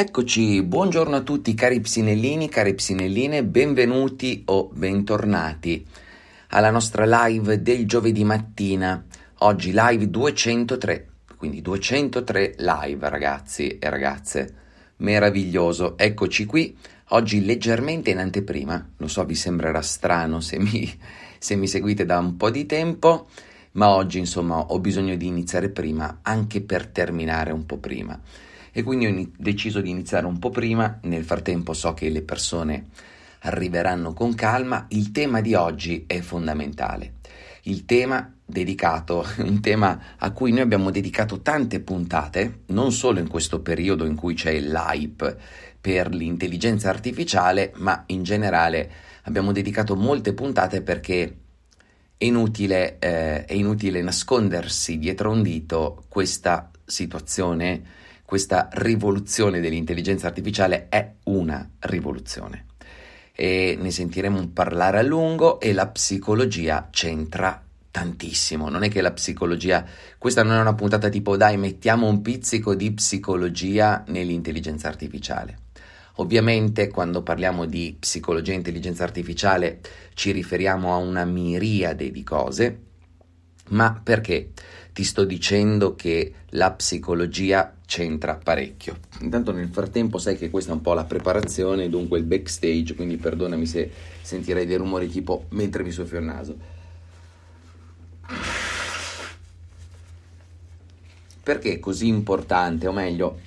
Eccoci, buongiorno a tutti cari psinellini, cari psinelline, benvenuti o bentornati alla nostra live del giovedì mattina. Oggi live 203, quindi 203 live ragazzi e ragazze. Meraviglioso, eccoci qui, oggi leggermente in anteprima, lo so vi sembrerà strano se mi, se mi seguite da un po' di tempo, ma oggi insomma ho bisogno di iniziare prima anche per terminare un po' prima e quindi ho deciso di iniziare un po' prima, nel frattempo so che le persone arriveranno con calma, il tema di oggi è fondamentale. Il tema dedicato, un tema a cui noi abbiamo dedicato tante puntate, non solo in questo periodo in cui c'è l'hype per l'intelligenza artificiale, ma in generale abbiamo dedicato molte puntate perché è inutile, eh, è inutile nascondersi dietro un dito questa situazione questa rivoluzione dell'intelligenza artificiale è una rivoluzione. E ne sentiremo parlare a lungo e la psicologia c'entra tantissimo. Non è che la psicologia, questa non è una puntata tipo dai, mettiamo un pizzico di psicologia nell'intelligenza artificiale. Ovviamente quando parliamo di psicologia e intelligenza artificiale ci riferiamo a una miriade di cose, ma perché? ti sto dicendo che la psicologia c'entra parecchio. Intanto nel frattempo sai che questa è un po' la preparazione, dunque il backstage, quindi perdonami se sentirei dei rumori tipo mentre mi soffio il naso. Perché è così importante, o meglio,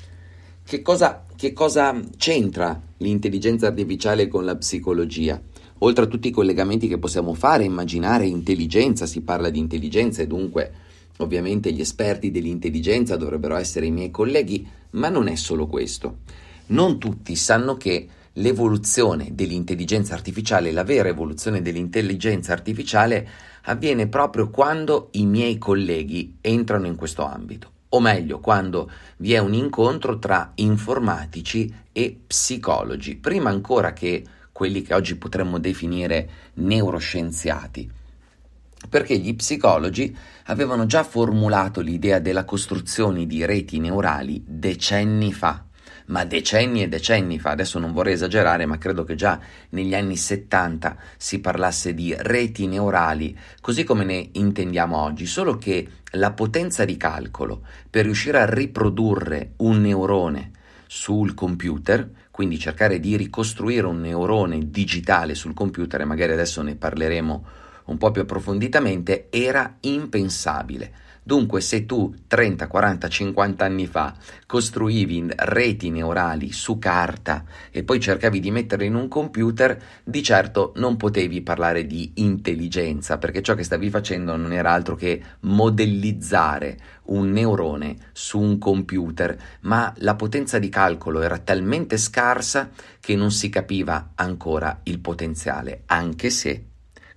che cosa, che cosa c'entra l'intelligenza artificiale con la psicologia? Oltre a tutti i collegamenti che possiamo fare, immaginare intelligenza, si parla di intelligenza e dunque Ovviamente gli esperti dell'intelligenza dovrebbero essere i miei colleghi, ma non è solo questo. Non tutti sanno che l'evoluzione dell'intelligenza artificiale, la vera evoluzione dell'intelligenza artificiale, avviene proprio quando i miei colleghi entrano in questo ambito, o meglio, quando vi è un incontro tra informatici e psicologi, prima ancora che quelli che oggi potremmo definire neuroscienziati perché gli psicologi avevano già formulato l'idea della costruzione di reti neurali decenni fa, ma decenni e decenni fa, adesso non vorrei esagerare, ma credo che già negli anni 70 si parlasse di reti neurali, così come ne intendiamo oggi, solo che la potenza di calcolo per riuscire a riprodurre un neurone sul computer, quindi cercare di ricostruire un neurone digitale sul computer, e magari adesso ne parleremo più un po' più approfonditamente, era impensabile. Dunque, se tu 30, 40, 50 anni fa costruivi reti neurali su carta e poi cercavi di metterle in un computer, di certo non potevi parlare di intelligenza, perché ciò che stavi facendo non era altro che modellizzare un neurone su un computer, ma la potenza di calcolo era talmente scarsa che non si capiva ancora il potenziale, anche se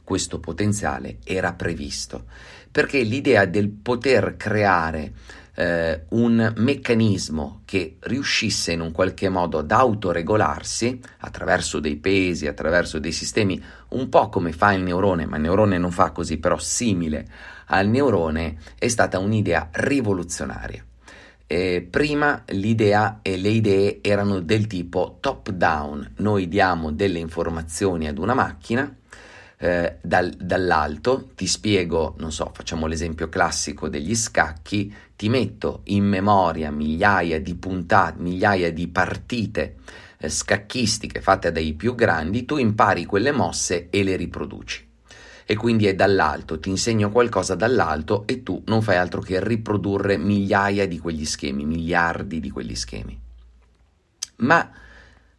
questo potenziale era previsto, perché l'idea del poter creare eh, un meccanismo che riuscisse in un qualche modo ad autoregolarsi attraverso dei pesi, attraverso dei sistemi, un po' come fa il neurone, ma il neurone non fa così, però simile al neurone, è stata un'idea rivoluzionaria. Eh, prima l'idea e le idee erano del tipo top down, noi diamo delle informazioni ad una macchina, eh, dal, dall'alto, ti spiego, non so, facciamo l'esempio classico degli scacchi, ti metto in memoria migliaia di puntate, migliaia di partite eh, scacchistiche fatte dai più grandi, tu impari quelle mosse e le riproduci. E quindi è dall'alto, ti insegno qualcosa dall'alto e tu non fai altro che riprodurre migliaia di quegli schemi, miliardi di quegli schemi. Ma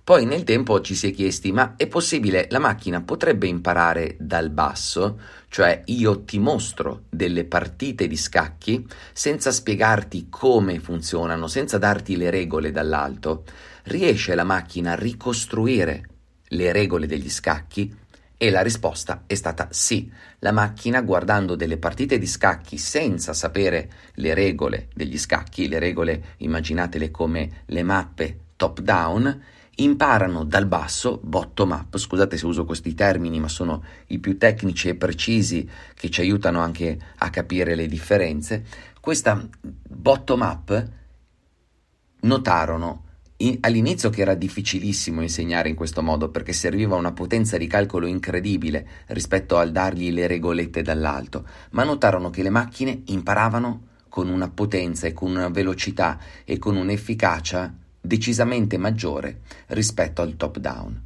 poi nel tempo ci si è chiesti, ma è possibile, la macchina potrebbe imparare dal basso? Cioè io ti mostro delle partite di scacchi senza spiegarti come funzionano, senza darti le regole dall'alto. Riesce la macchina a ricostruire le regole degli scacchi? E la risposta è stata sì. La macchina, guardando delle partite di scacchi senza sapere le regole degli scacchi, le regole immaginatele come le mappe top down, imparano dal basso, bottom up, scusate se uso questi termini, ma sono i più tecnici e precisi che ci aiutano anche a capire le differenze, questa bottom up notarono in, all'inizio che era difficilissimo insegnare in questo modo perché serviva una potenza di calcolo incredibile rispetto al dargli le regolette dall'alto, ma notarono che le macchine imparavano con una potenza e con una velocità e con un'efficacia decisamente maggiore rispetto al top down.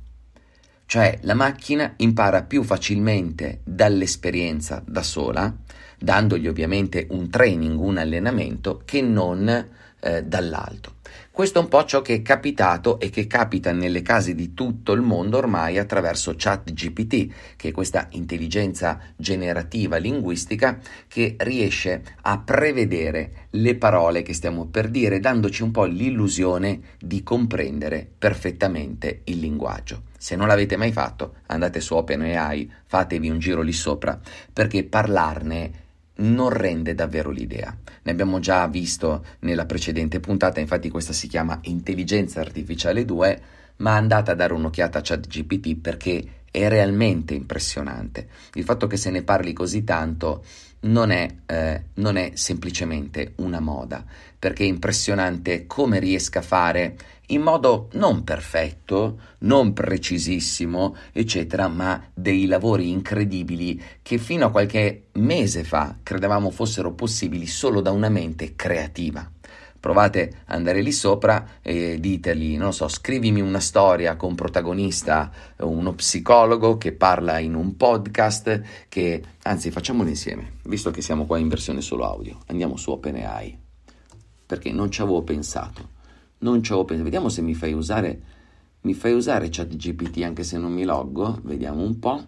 Cioè la macchina impara più facilmente dall'esperienza da sola, dandogli ovviamente un training, un allenamento, che non eh, dall'alto. Questo è un po' ciò che è capitato e che capita nelle case di tutto il mondo ormai attraverso ChatGPT, che è questa intelligenza generativa linguistica che riesce a prevedere le parole che stiamo per dire, dandoci un po' l'illusione di comprendere perfettamente il linguaggio. Se non l'avete mai fatto, andate su OpenAI, fatevi un giro lì sopra, perché parlarne è non rende davvero l'idea. Ne abbiamo già visto nella precedente puntata, infatti questa si chiama Intelligenza Artificiale 2, ma andate a dare un'occhiata a ChatGPT perché è realmente impressionante. Il fatto che se ne parli così tanto non è, eh, non è semplicemente una moda, perché è impressionante come riesca a fare in modo non perfetto, non precisissimo, eccetera, ma dei lavori incredibili che fino a qualche mese fa credevamo fossero possibili solo da una mente creativa. Provate ad andare lì sopra e diteli, non so, scrivimi una storia con protagonista uno psicologo che parla in un podcast che, anzi facciamolo insieme, visto che siamo qua in versione solo audio, andiamo su OpenAI, perché non ci avevo pensato non c'ho open, vediamo se mi fai usare, mi fai usare chat GPT anche se non mi loggo, vediamo un po',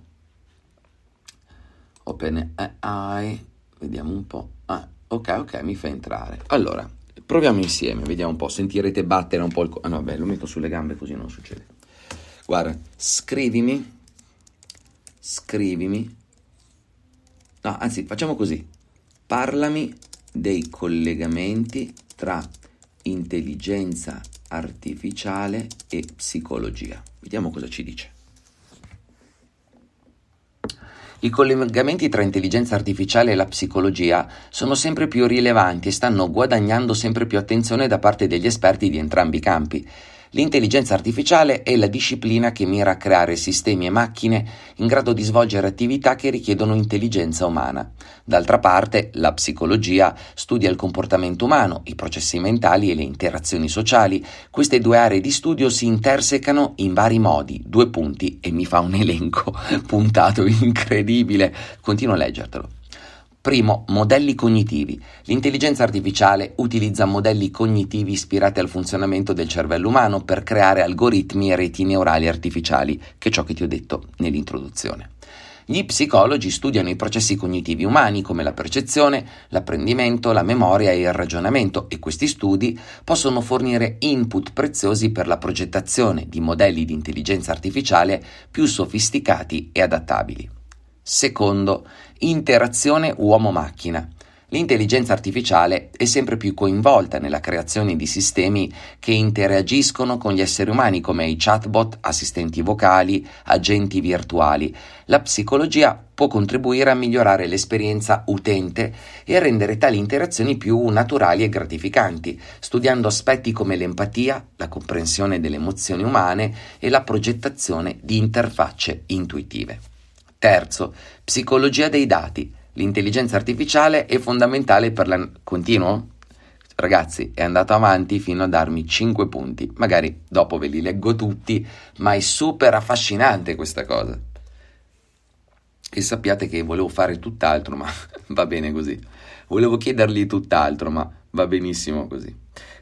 open AI, vediamo un po', ah, ok, ok, mi fa entrare, allora, proviamo insieme, vediamo un po', sentirete battere un po' il, co- ah no, beh, lo metto sulle gambe così non succede, guarda, scrivimi, scrivimi, no, anzi, facciamo così, parlami dei collegamenti tra intelligenza artificiale e psicologia. Vediamo cosa ci dice. I collegamenti tra intelligenza artificiale e la psicologia sono sempre più rilevanti e stanno guadagnando sempre più attenzione da parte degli esperti di entrambi i campi. L'intelligenza artificiale è la disciplina che mira a creare sistemi e macchine in grado di svolgere attività che richiedono intelligenza umana. D'altra parte, la psicologia studia il comportamento umano, i processi mentali e le interazioni sociali. Queste due aree di studio si intersecano in vari modi. Due punti e mi fa un elenco puntato incredibile. Continuo a leggertelo. Primo, modelli cognitivi. L'intelligenza artificiale utilizza modelli cognitivi ispirati al funzionamento del cervello umano per creare algoritmi e reti neurali artificiali, che è ciò che ti ho detto nell'introduzione. Gli psicologi studiano i processi cognitivi umani come la percezione, l'apprendimento, la memoria e il ragionamento e questi studi possono fornire input preziosi per la progettazione di modelli di intelligenza artificiale più sofisticati e adattabili. Secondo, interazione uomo-macchina. L'intelligenza artificiale è sempre più coinvolta nella creazione di sistemi che interagiscono con gli esseri umani come i chatbot, assistenti vocali, agenti virtuali. La psicologia può contribuire a migliorare l'esperienza utente e a rendere tali interazioni più naturali e gratificanti, studiando aspetti come l'empatia, la comprensione delle emozioni umane e la progettazione di interfacce intuitive. Terzo, psicologia dei dati. L'intelligenza artificiale è fondamentale per la... Continuo? Ragazzi, è andato avanti fino a darmi 5 punti. Magari dopo ve li leggo tutti, ma è super affascinante questa cosa. E sappiate che volevo fare tutt'altro, ma va bene così. Volevo chiedergli tutt'altro, ma va benissimo così.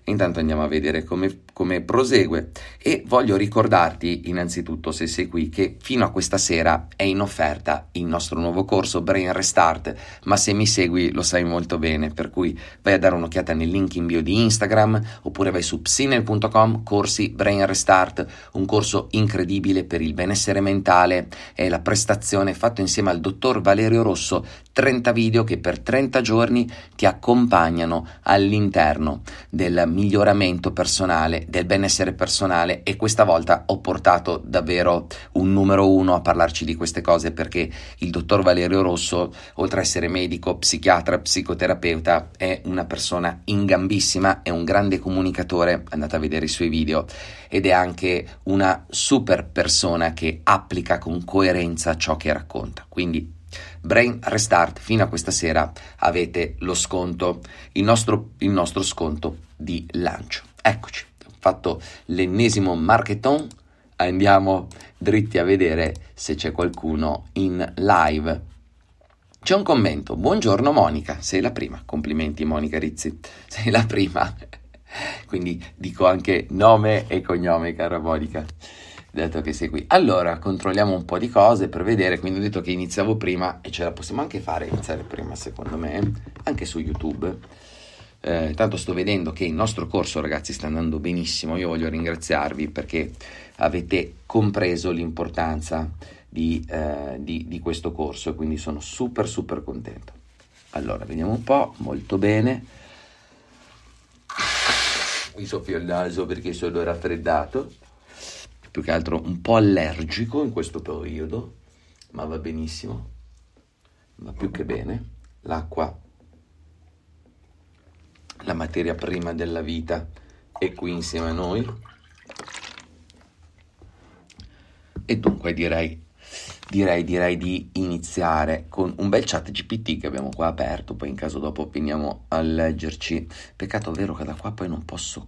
Intanto andiamo a vedere come, come prosegue e voglio ricordarti innanzitutto se sei qui che fino a questa sera è in offerta il nostro nuovo corso Brain Restart, ma se mi segui lo sai molto bene, per cui vai a dare un'occhiata nel link in bio di Instagram oppure vai su psinel.com corsi Brain Restart, un corso incredibile per il benessere mentale e la prestazione fatto insieme al dottor Valerio Rosso 30 video che per 30 giorni ti accompagnano all'interno del miglioramento personale del benessere personale e questa volta ho portato davvero un numero uno a parlarci di queste cose perché il dottor Valerio Rosso, oltre a essere medico, psichiatra, psicoterapeuta, è una persona in gambissima, è un grande comunicatore, andate a vedere i suoi video ed è anche una super persona che applica con coerenza ciò che racconta. Quindi Brain Restart fino a questa sera avete lo sconto, il nostro, il nostro sconto di lancio. Eccoci fatto l'ennesimo marketon, andiamo dritti a vedere se c'è qualcuno in live. C'è un commento. Buongiorno Monica, sei la prima. Complimenti Monica Rizzi, sei la prima. Quindi dico anche nome e cognome, cara Monica, dato che sei qui. Allora, controlliamo un po' di cose per vedere. Quindi ho detto che iniziavo prima e ce la possiamo anche fare iniziare prima, secondo me, anche su YouTube eh, tanto sto vedendo che il nostro corso, ragazzi, sta andando benissimo. Io voglio ringraziarvi perché avete compreso l'importanza di, eh, di, di questo corso e quindi sono super super contento. Allora, vediamo un po', molto bene. Mi soffio il naso perché sono raffreddato, più che altro un po' allergico in questo periodo, ma va benissimo, va più che bene. L'acqua la materia prima della vita è qui insieme a noi. E dunque direi, direi, direi di iniziare con un bel chat GPT che abbiamo qua aperto, poi in caso dopo veniamo a leggerci. Peccato vero che da qua poi non posso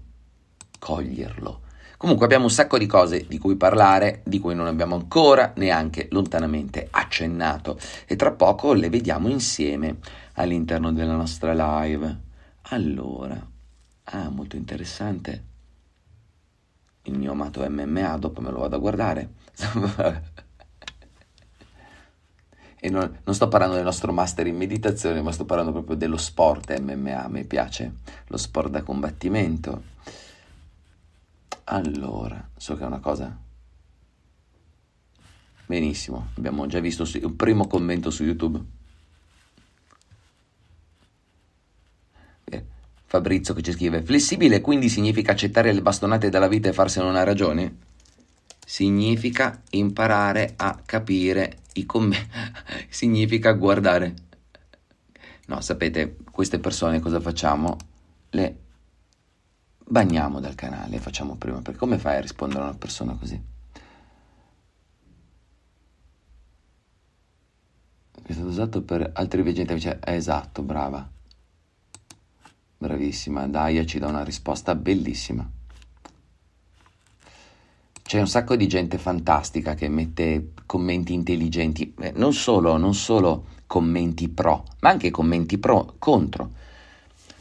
coglierlo. Comunque abbiamo un sacco di cose di cui parlare, di cui non abbiamo ancora neanche lontanamente accennato e tra poco le vediamo insieme all'interno della nostra live. Allora, ah, molto interessante. Il mio amato MMA, dopo me lo vado a guardare. e non, non, sto parlando del nostro master in meditazione, ma sto parlando proprio dello sport MMA, mi piace, lo sport da combattimento. Allora, so che è una cosa. Benissimo, abbiamo già visto un primo commento su YouTube. Fabrizio che ci scrive: Flessibile quindi significa accettare le bastonate dalla vita e farsene una ragione? Significa imparare a capire i commenti. significa guardare. No, sapete, queste persone cosa facciamo? Le bagniamo dal canale, facciamo prima, perché come fai a rispondere a una persona così? È stato usato per altri vegetali, cioè, esatto, brava. Bravissima, Daya ci dà una risposta bellissima. C'è un sacco di gente fantastica che mette commenti intelligenti, eh, non, solo, non solo commenti pro, ma anche commenti pro contro.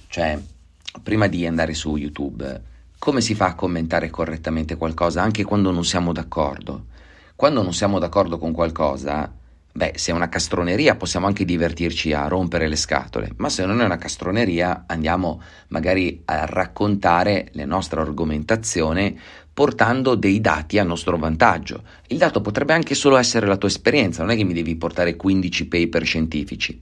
Cioè, prima di andare su YouTube, come si fa a commentare correttamente qualcosa anche quando non siamo d'accordo? Quando non siamo d'accordo con qualcosa, Beh, se è una castroneria possiamo anche divertirci a rompere le scatole, ma se non è una castroneria andiamo magari a raccontare la nostra argomentazione portando dei dati a nostro vantaggio. Il dato potrebbe anche solo essere la tua esperienza, non è che mi devi portare 15 paper scientifici.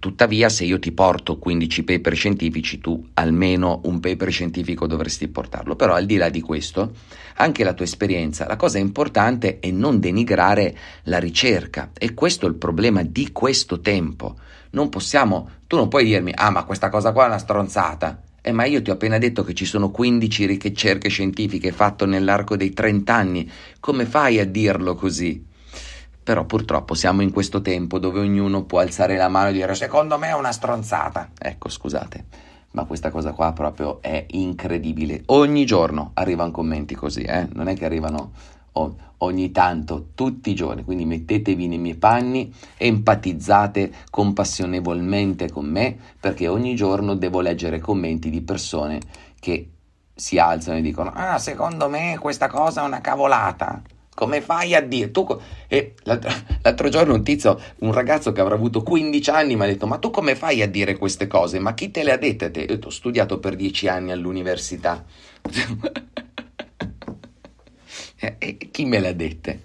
Tuttavia, se io ti porto 15 paper scientifici, tu almeno un paper scientifico dovresti portarlo. Però al di là di questo, anche la tua esperienza, la cosa importante è non denigrare la ricerca e questo è il problema di questo tempo. Non possiamo, tu non puoi dirmi "Ah, ma questa cosa qua è una stronzata". Eh, ma io ti ho appena detto che ci sono 15 ricerche scientifiche fatte nell'arco dei 30 anni. Come fai a dirlo così? Però purtroppo siamo in questo tempo dove ognuno può alzare la mano e dire secondo me è una stronzata. Ecco, scusate, ma questa cosa qua proprio è incredibile. Ogni giorno arrivano commenti così, eh? Non è che arrivano ogni tanto, tutti i giorni. Quindi mettetevi nei miei panni, empatizzate compassionevolmente con me, perché ogni giorno devo leggere commenti di persone che si alzano e dicono: Ah, secondo me questa cosa è una cavolata. Come fai a dire? Tu co-? e l'altro, l'altro, giorno un tizio, un ragazzo che avrà avuto 15 anni, mi ha detto: Ma tu come fai a dire queste cose? Ma chi te le ha dette? Te? ho studiato per 10 anni all'università. E, eh, e eh, chi me l'ha detta? E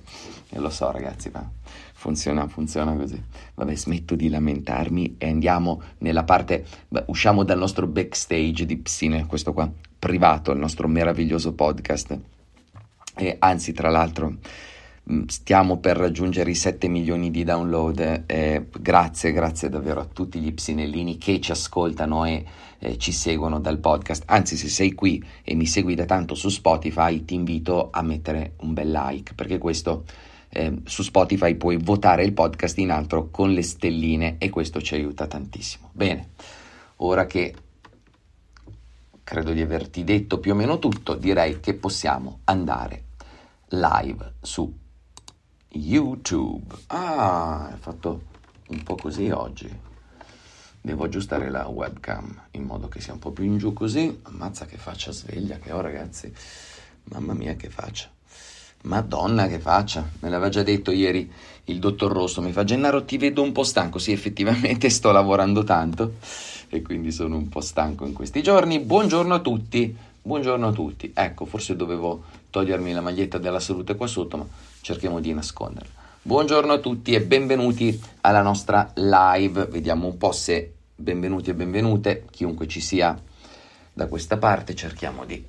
eh, lo so ragazzi, ma funziona, funziona così. Vabbè, smetto di lamentarmi e andiamo nella parte, beh, usciamo dal nostro backstage di Psine, questo qua, privato, il nostro meraviglioso podcast. E anzi, tra l'altro Mm, stiamo per raggiungere i 7 milioni di download. Eh, grazie, grazie davvero a tutti gli psinellini che ci ascoltano e eh, ci seguono dal podcast. Anzi, se sei qui e mi segui da tanto su Spotify, ti invito a mettere un bel like perché questo. Eh, su Spotify puoi votare il podcast in altro con le stelline e questo ci aiuta tantissimo. Bene, ora che credo di averti detto più o meno tutto, direi che possiamo andare live su YouTube. Ah, è fatto un po' così oggi. Devo aggiustare la webcam in modo che sia un po' più in giù così. Ammazza che faccia sveglia che ho ragazzi. Mamma mia che faccia. Madonna che faccia. Me l'aveva già detto ieri il dottor Rosso. Mi fa Gennaro ti vedo un po' stanco. Sì effettivamente sto lavorando tanto e quindi sono un po' stanco in questi giorni. Buongiorno a tutti. Buongiorno a tutti. Ecco forse dovevo togliermi la maglietta della salute qua sotto ma cerchiamo di nasconderla. Buongiorno a tutti e benvenuti alla nostra live. Vediamo un po' se benvenuti e benvenute, chiunque ci sia da questa parte, cerchiamo di,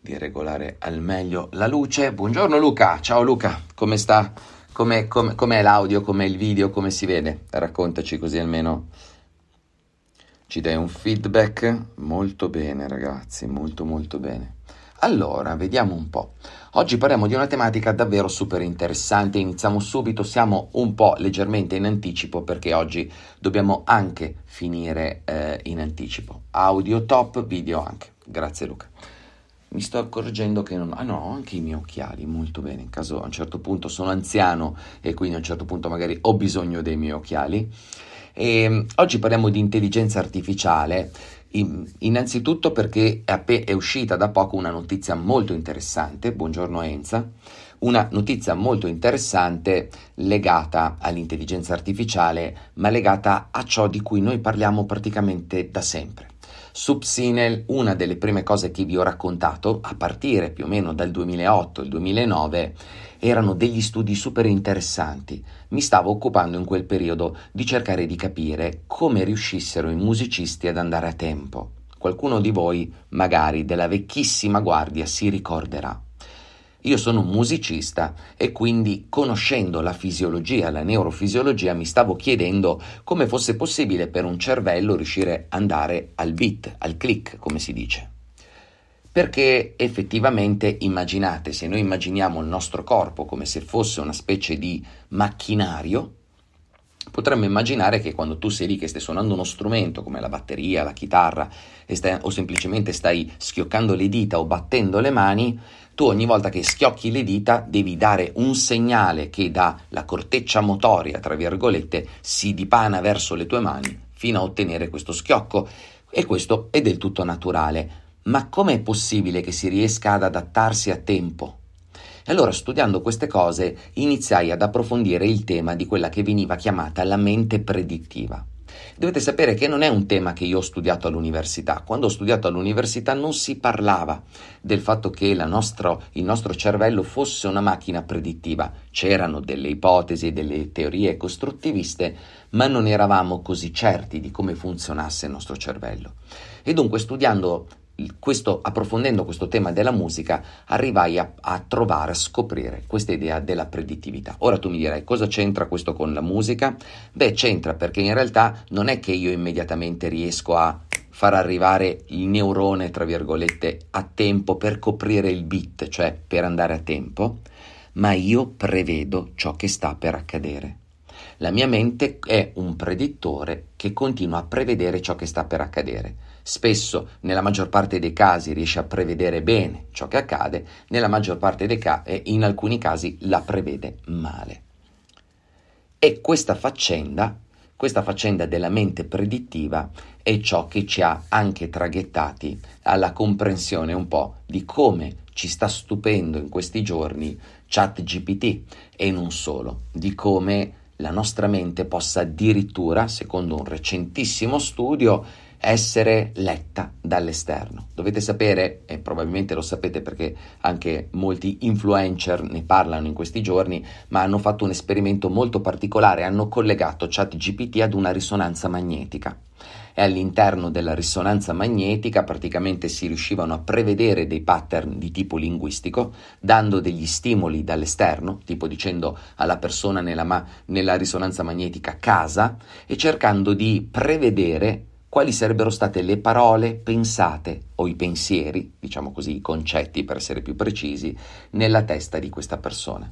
di regolare al meglio la luce. Buongiorno Luca, ciao Luca, come sta? Come, com, com'è l'audio, com'è il video, come si vede? Raccontaci così almeno ci dai un feedback. Molto bene ragazzi, molto molto bene. Allora, vediamo un po'. Oggi parliamo di una tematica davvero super interessante, iniziamo subito, siamo un po' leggermente in anticipo perché oggi dobbiamo anche finire eh, in anticipo. Audio top, video anche. Grazie Luca. Mi sto accorgendo che non... Ah no, ho anche i miei occhiali, molto bene, in caso a un certo punto sono anziano e quindi a un certo punto magari ho bisogno dei miei occhiali. E, ehm, oggi parliamo di intelligenza artificiale Innanzitutto perché è uscita da poco una notizia molto interessante, buongiorno Enza, una notizia molto interessante legata all'intelligenza artificiale, ma legata a ciò di cui noi parliamo praticamente da sempre. Subsinel, una delle prime cose che vi ho raccontato, a partire più o meno dal 2008-2009, erano degli studi super interessanti. Mi stavo occupando in quel periodo di cercare di capire come riuscissero i musicisti ad andare a tempo. Qualcuno di voi, magari della vecchissima guardia, si ricorderà. Io sono un musicista e quindi conoscendo la fisiologia, la neurofisiologia, mi stavo chiedendo come fosse possibile per un cervello riuscire ad andare al beat, al click, come si dice. Perché effettivamente immaginate, se noi immaginiamo il nostro corpo come se fosse una specie di macchinario, potremmo immaginare che quando tu sei lì che stai suonando uno strumento come la batteria, la chitarra stai, o semplicemente stai schioccando le dita o battendo le mani, tu ogni volta che schiocchi le dita devi dare un segnale che dalla corteccia motoria, tra virgolette, si dipana verso le tue mani fino a ottenere questo schiocco e questo è del tutto naturale. Ma com'è possibile che si riesca ad adattarsi a tempo? E allora, studiando queste cose, iniziai ad approfondire il tema di quella che veniva chiamata la mente predittiva. Dovete sapere che non è un tema che io ho studiato all'università. Quando ho studiato all'università non si parlava del fatto che nostro, il nostro cervello fosse una macchina predittiva. C'erano delle ipotesi, e delle teorie costruttiviste, ma non eravamo così certi di come funzionasse il nostro cervello. E dunque studiando questo, approfondendo questo tema della musica, arrivai a, a, trovare, a scoprire questa idea della predittività. Ora tu mi dirai cosa c'entra questo con la musica? Beh, c'entra perché in realtà non è che io immediatamente riesco a far arrivare il neurone, tra virgolette, a tempo per coprire il beat, cioè per andare a tempo, ma io prevedo ciò che sta per accadere. La mia mente è un predittore che continua a prevedere ciò che sta per accadere spesso nella maggior parte dei casi riesce a prevedere bene ciò che accade, nella maggior parte dei casi eh, in alcuni casi la prevede male. E questa faccenda, questa faccenda della mente predittiva è ciò che ci ha anche traghettati alla comprensione un po' di come ci sta stupendo in questi giorni ChatGPT e non solo, di come la nostra mente possa addirittura, secondo un recentissimo studio, essere letta dall'esterno. Dovete sapere, e probabilmente lo sapete perché anche molti influencer ne parlano in questi giorni, ma hanno fatto un esperimento molto particolare, hanno collegato ChatGPT ad una risonanza magnetica e all'interno della risonanza magnetica praticamente si riuscivano a prevedere dei pattern di tipo linguistico, dando degli stimoli dall'esterno, tipo dicendo alla persona nella, ma- nella risonanza magnetica casa, e cercando di prevedere quali sarebbero state le parole pensate o i pensieri, diciamo così, i concetti per essere più precisi, nella testa di questa persona.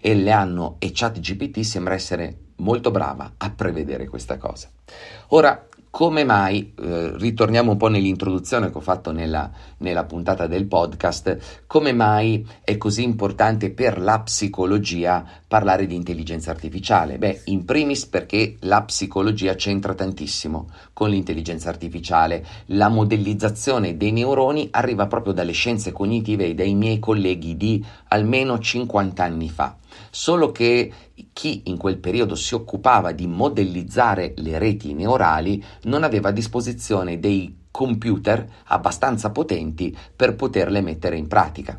E le hanno, e ChatGPT sembra essere molto brava a prevedere questa cosa. Ora, come mai, eh, ritorniamo un po' nell'introduzione che ho fatto nella, nella puntata del podcast, come mai è così importante per la psicologia parlare di intelligenza artificiale? Beh, in primis perché la psicologia c'entra tantissimo con l'intelligenza artificiale, la modellizzazione dei neuroni arriva proprio dalle scienze cognitive e dai miei colleghi di almeno 50 anni fa. Solo che chi in quel periodo si occupava di modellizzare le reti neurali non aveva a disposizione dei computer abbastanza potenti per poterle mettere in pratica.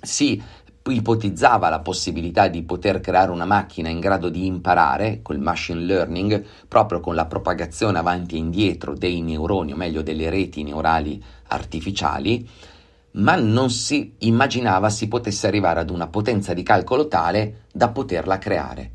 Si ipotizzava la possibilità di poter creare una macchina in grado di imparare col machine learning proprio con la propagazione avanti e indietro dei neuroni, o meglio delle reti neurali artificiali, ma non si immaginava si potesse arrivare ad una potenza di calcolo tale da poterla creare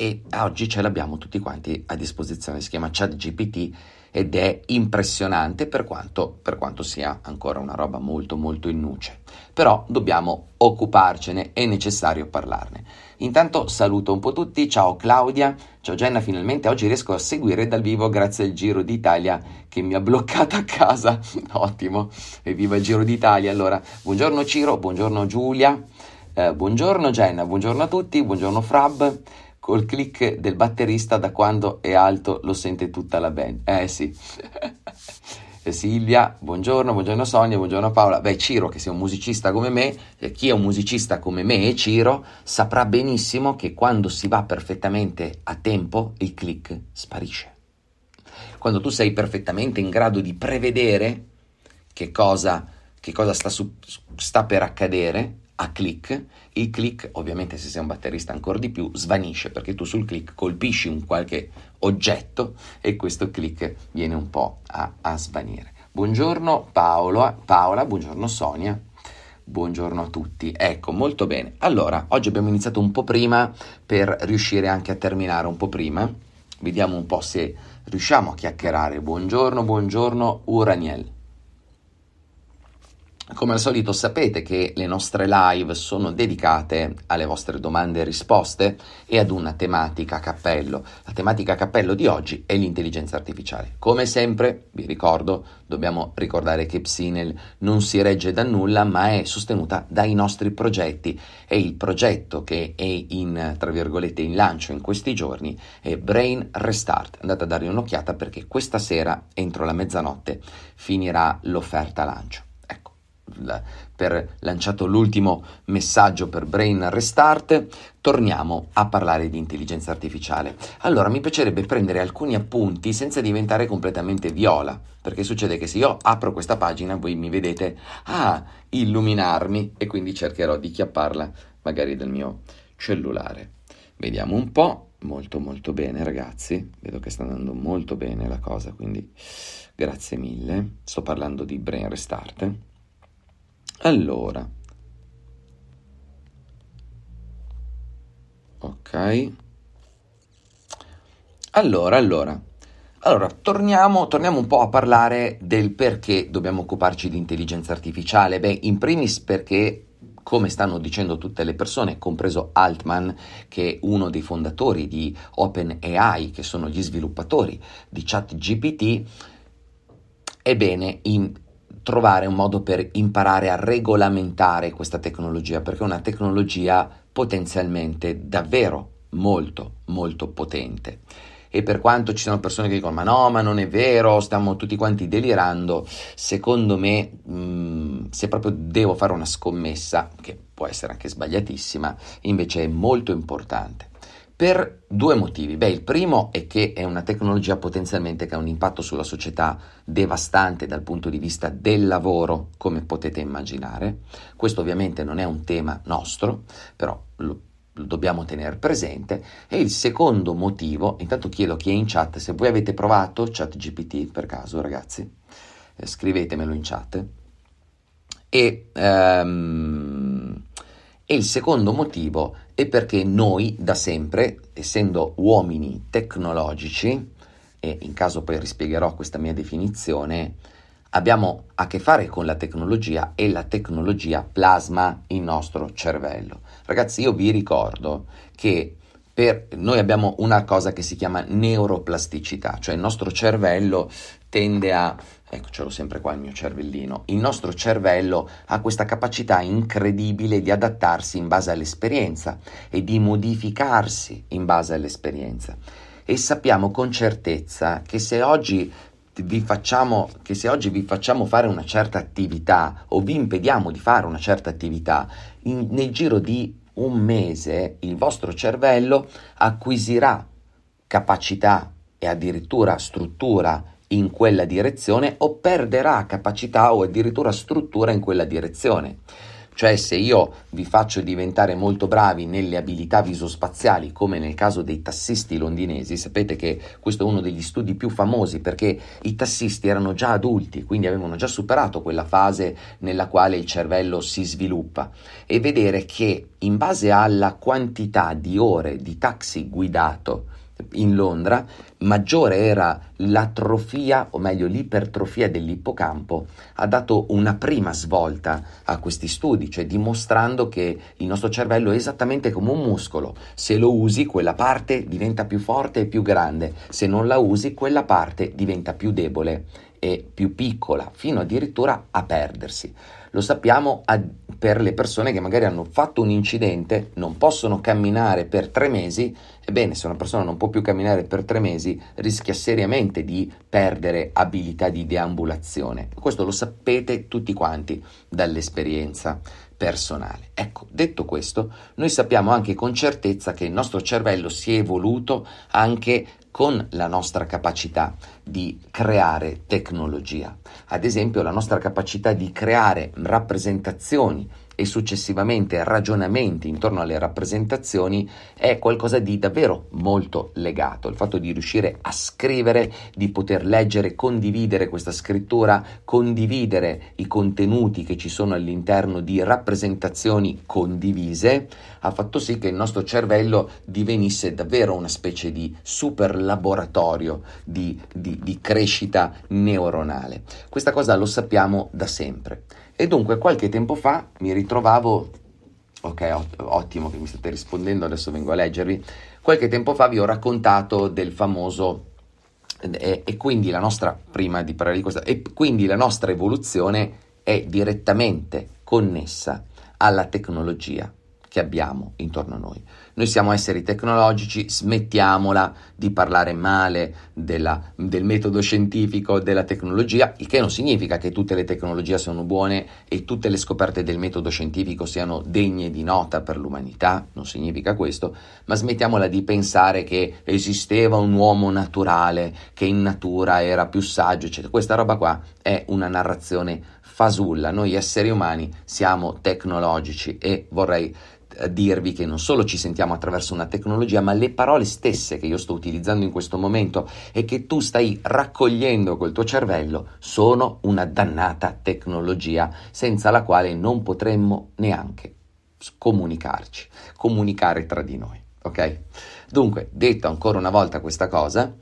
e oggi ce l'abbiamo tutti quanti a disposizione, si chiama ChatGPT ed è impressionante per quanto, per quanto, sia ancora una roba molto molto in nuce. Però dobbiamo occuparcene, è necessario parlarne. Intanto saluto un po' tutti, ciao Claudia, ciao Jenna, finalmente oggi riesco a seguire dal vivo grazie al Giro d'Italia che mi ha bloccato a casa. Ottimo, evviva il Giro d'Italia allora. Buongiorno Ciro, buongiorno Giulia, eh, buongiorno Jenna, buongiorno a tutti, buongiorno Frab col click del batterista da quando è alto lo sente tutta la band. Eh sì. Eh, Silvia, buongiorno, buongiorno Sonia, buongiorno Paola. Beh, Ciro, che sei un musicista come me, eh, chi è un musicista come me, Ciro, saprà benissimo che quando si va perfettamente a tempo, il click sparisce. Quando tu sei perfettamente in grado di prevedere che cosa, che cosa sta, su, sta per accadere a click, il click, ovviamente se sei un batterista ancora di più, svanisce perché tu sul click colpisci un qualche oggetto e questo click viene un po' a, a svanire. Buongiorno Paolo, Paola, buongiorno Sonia, Buongiorno a tutti. Ecco, molto bene. Allora, oggi abbiamo iniziato un po' prima per riuscire anche a terminare un po' prima. Vediamo un po' se riusciamo a chiacchierare. Buongiorno, buongiorno Uraniel. Come al solito sapete che le nostre live sono dedicate alle vostre domande e risposte e ad una tematica a cappello. La tematica a cappello di oggi è l'intelligenza artificiale. Come sempre, vi ricordo, dobbiamo ricordare che Psinel non si regge da nulla ma è sostenuta dai nostri progetti e il progetto che è in, tra virgolette, in lancio in questi giorni è Brain Restart. Andate a dargli un'occhiata perché questa sera, entro la mezzanotte, finirà l'offerta lancio la, per lanciato l'ultimo messaggio per Brain Restart, torniamo a parlare di intelligenza artificiale. Allora, mi piacerebbe prendere alcuni appunti senza diventare completamente viola, perché succede che se io apro questa pagina voi mi vedete ah, illuminarmi e quindi cercherò di chiapparla magari dal mio cellulare. Vediamo un po'. Molto molto bene ragazzi, vedo che sta andando molto bene la cosa, quindi grazie mille. Sto parlando di Brain Restart. Allora, ok. Allora, allora, allora, torniamo, torniamo, un po' a parlare del perché dobbiamo occuparci di intelligenza artificiale. Beh, in primis perché, come stanno dicendo tutte le persone, compreso Altman, che è uno dei fondatori di OpenAI, che sono gli sviluppatori di ChatGPT, ebbene, in, trovare un modo per imparare a regolamentare questa tecnologia, perché è una tecnologia potenzialmente davvero molto, molto potente. E per quanto ci sono persone che dicono ma no, ma non è vero, stiamo tutti quanti delirando, secondo me mh, mm, se proprio devo fare una scommessa, che può essere anche sbagliatissima, invece è molto importante per due motivi. Beh, il primo è che è una tecnologia potenzialmente che ha un impatto sulla società devastante dal punto di vista del lavoro, come potete immaginare. Questo ovviamente non è un tema nostro, però lo dobbiamo tenere presente. E il secondo motivo, intanto chiedo a chi è in chat se voi avete provato ChatGPT per caso, ragazzi, eh, scrivetemelo in chat. E um, e il secondo motivo è perché noi da sempre, essendo uomini tecnologici, e in caso poi rispiegherò questa mia definizione, abbiamo a che fare con la tecnologia e la tecnologia plasma il nostro cervello. Ragazzi, io vi ricordo che per, noi abbiamo una cosa che si chiama neuroplasticità, cioè il nostro cervello tende a, ecco ce l'ho sempre qua il mio cervellino, il nostro cervello ha questa capacità incredibile di adattarsi in base all'esperienza e di modificarsi in base all'esperienza. E sappiamo con certezza che se oggi vi facciamo, che se oggi vi facciamo fare una certa attività o vi impediamo di fare una certa attività, in, nel giro di un mese il vostro cervello acquisirà capacità e addirittura struttura in quella direzione o perderà capacità o addirittura struttura in quella direzione. Cioè se io vi faccio diventare molto bravi nelle abilità visospaziali, come nel caso dei tassisti londinesi, sapete che questo è uno degli studi più famosi perché i tassisti erano già adulti, quindi avevano già superato quella fase nella quale il cervello si sviluppa e vedere che in base alla quantità di ore di taxi guidato in Londra maggiore era l'atrofia, o meglio l'ipertrofia dell'ippocampo, ha dato una prima svolta a questi studi, cioè dimostrando che il nostro cervello è esattamente come un muscolo, se lo usi quella parte diventa più forte e più grande, se non la usi quella parte diventa più debole e più piccola, fino addirittura a perdersi. Lo sappiamo a per le persone che magari hanno fatto un incidente, non possono camminare per tre mesi, ebbene se una persona non può più camminare per tre mesi rischia seriamente di perdere abilità di deambulazione. Questo lo sapete tutti quanti dall'esperienza personale. Ecco, detto questo, noi sappiamo anche con certezza che il nostro cervello si è evoluto anche con la nostra capacità di creare tecnologia, ad esempio la nostra capacità di creare rappresentazioni e successivamente ragionamenti intorno alle rappresentazioni è qualcosa di davvero molto legato. Il fatto di riuscire a scrivere, di poter leggere, condividere questa scrittura, condividere i contenuti che ci sono all'interno di rappresentazioni condivise, ha fatto sì che il nostro cervello divenisse davvero una specie di super laboratorio di, di, di crescita neuronale. Questa cosa lo sappiamo da sempre. E dunque qualche tempo fa mi ritrovavo, ok ottimo che mi state rispondendo, adesso vengo a leggervi, qualche tempo fa vi ho raccontato del famoso e, e quindi la nostra, prima di parlare di questo, e quindi la nostra evoluzione è direttamente connessa alla tecnologia che abbiamo intorno a noi. Noi siamo esseri tecnologici, smettiamola di parlare male della, del metodo scientifico, della tecnologia, il che non significa che tutte le tecnologie siano buone e tutte le scoperte del metodo scientifico siano degne di nota per l'umanità, non significa questo, ma smettiamola di pensare che esisteva un uomo naturale, che in natura era più saggio, eccetera. Questa roba qua è una narrazione fasulla, noi esseri umani siamo tecnologici e vorrei dirvi che non solo ci sentiamo attraverso una tecnologia, ma le parole stesse che io sto utilizzando in questo momento e che tu stai raccogliendo col tuo cervello sono una dannata tecnologia senza la quale non potremmo neanche comunicarci, comunicare tra di noi. Ok? Dunque, detto ancora una volta questa cosa,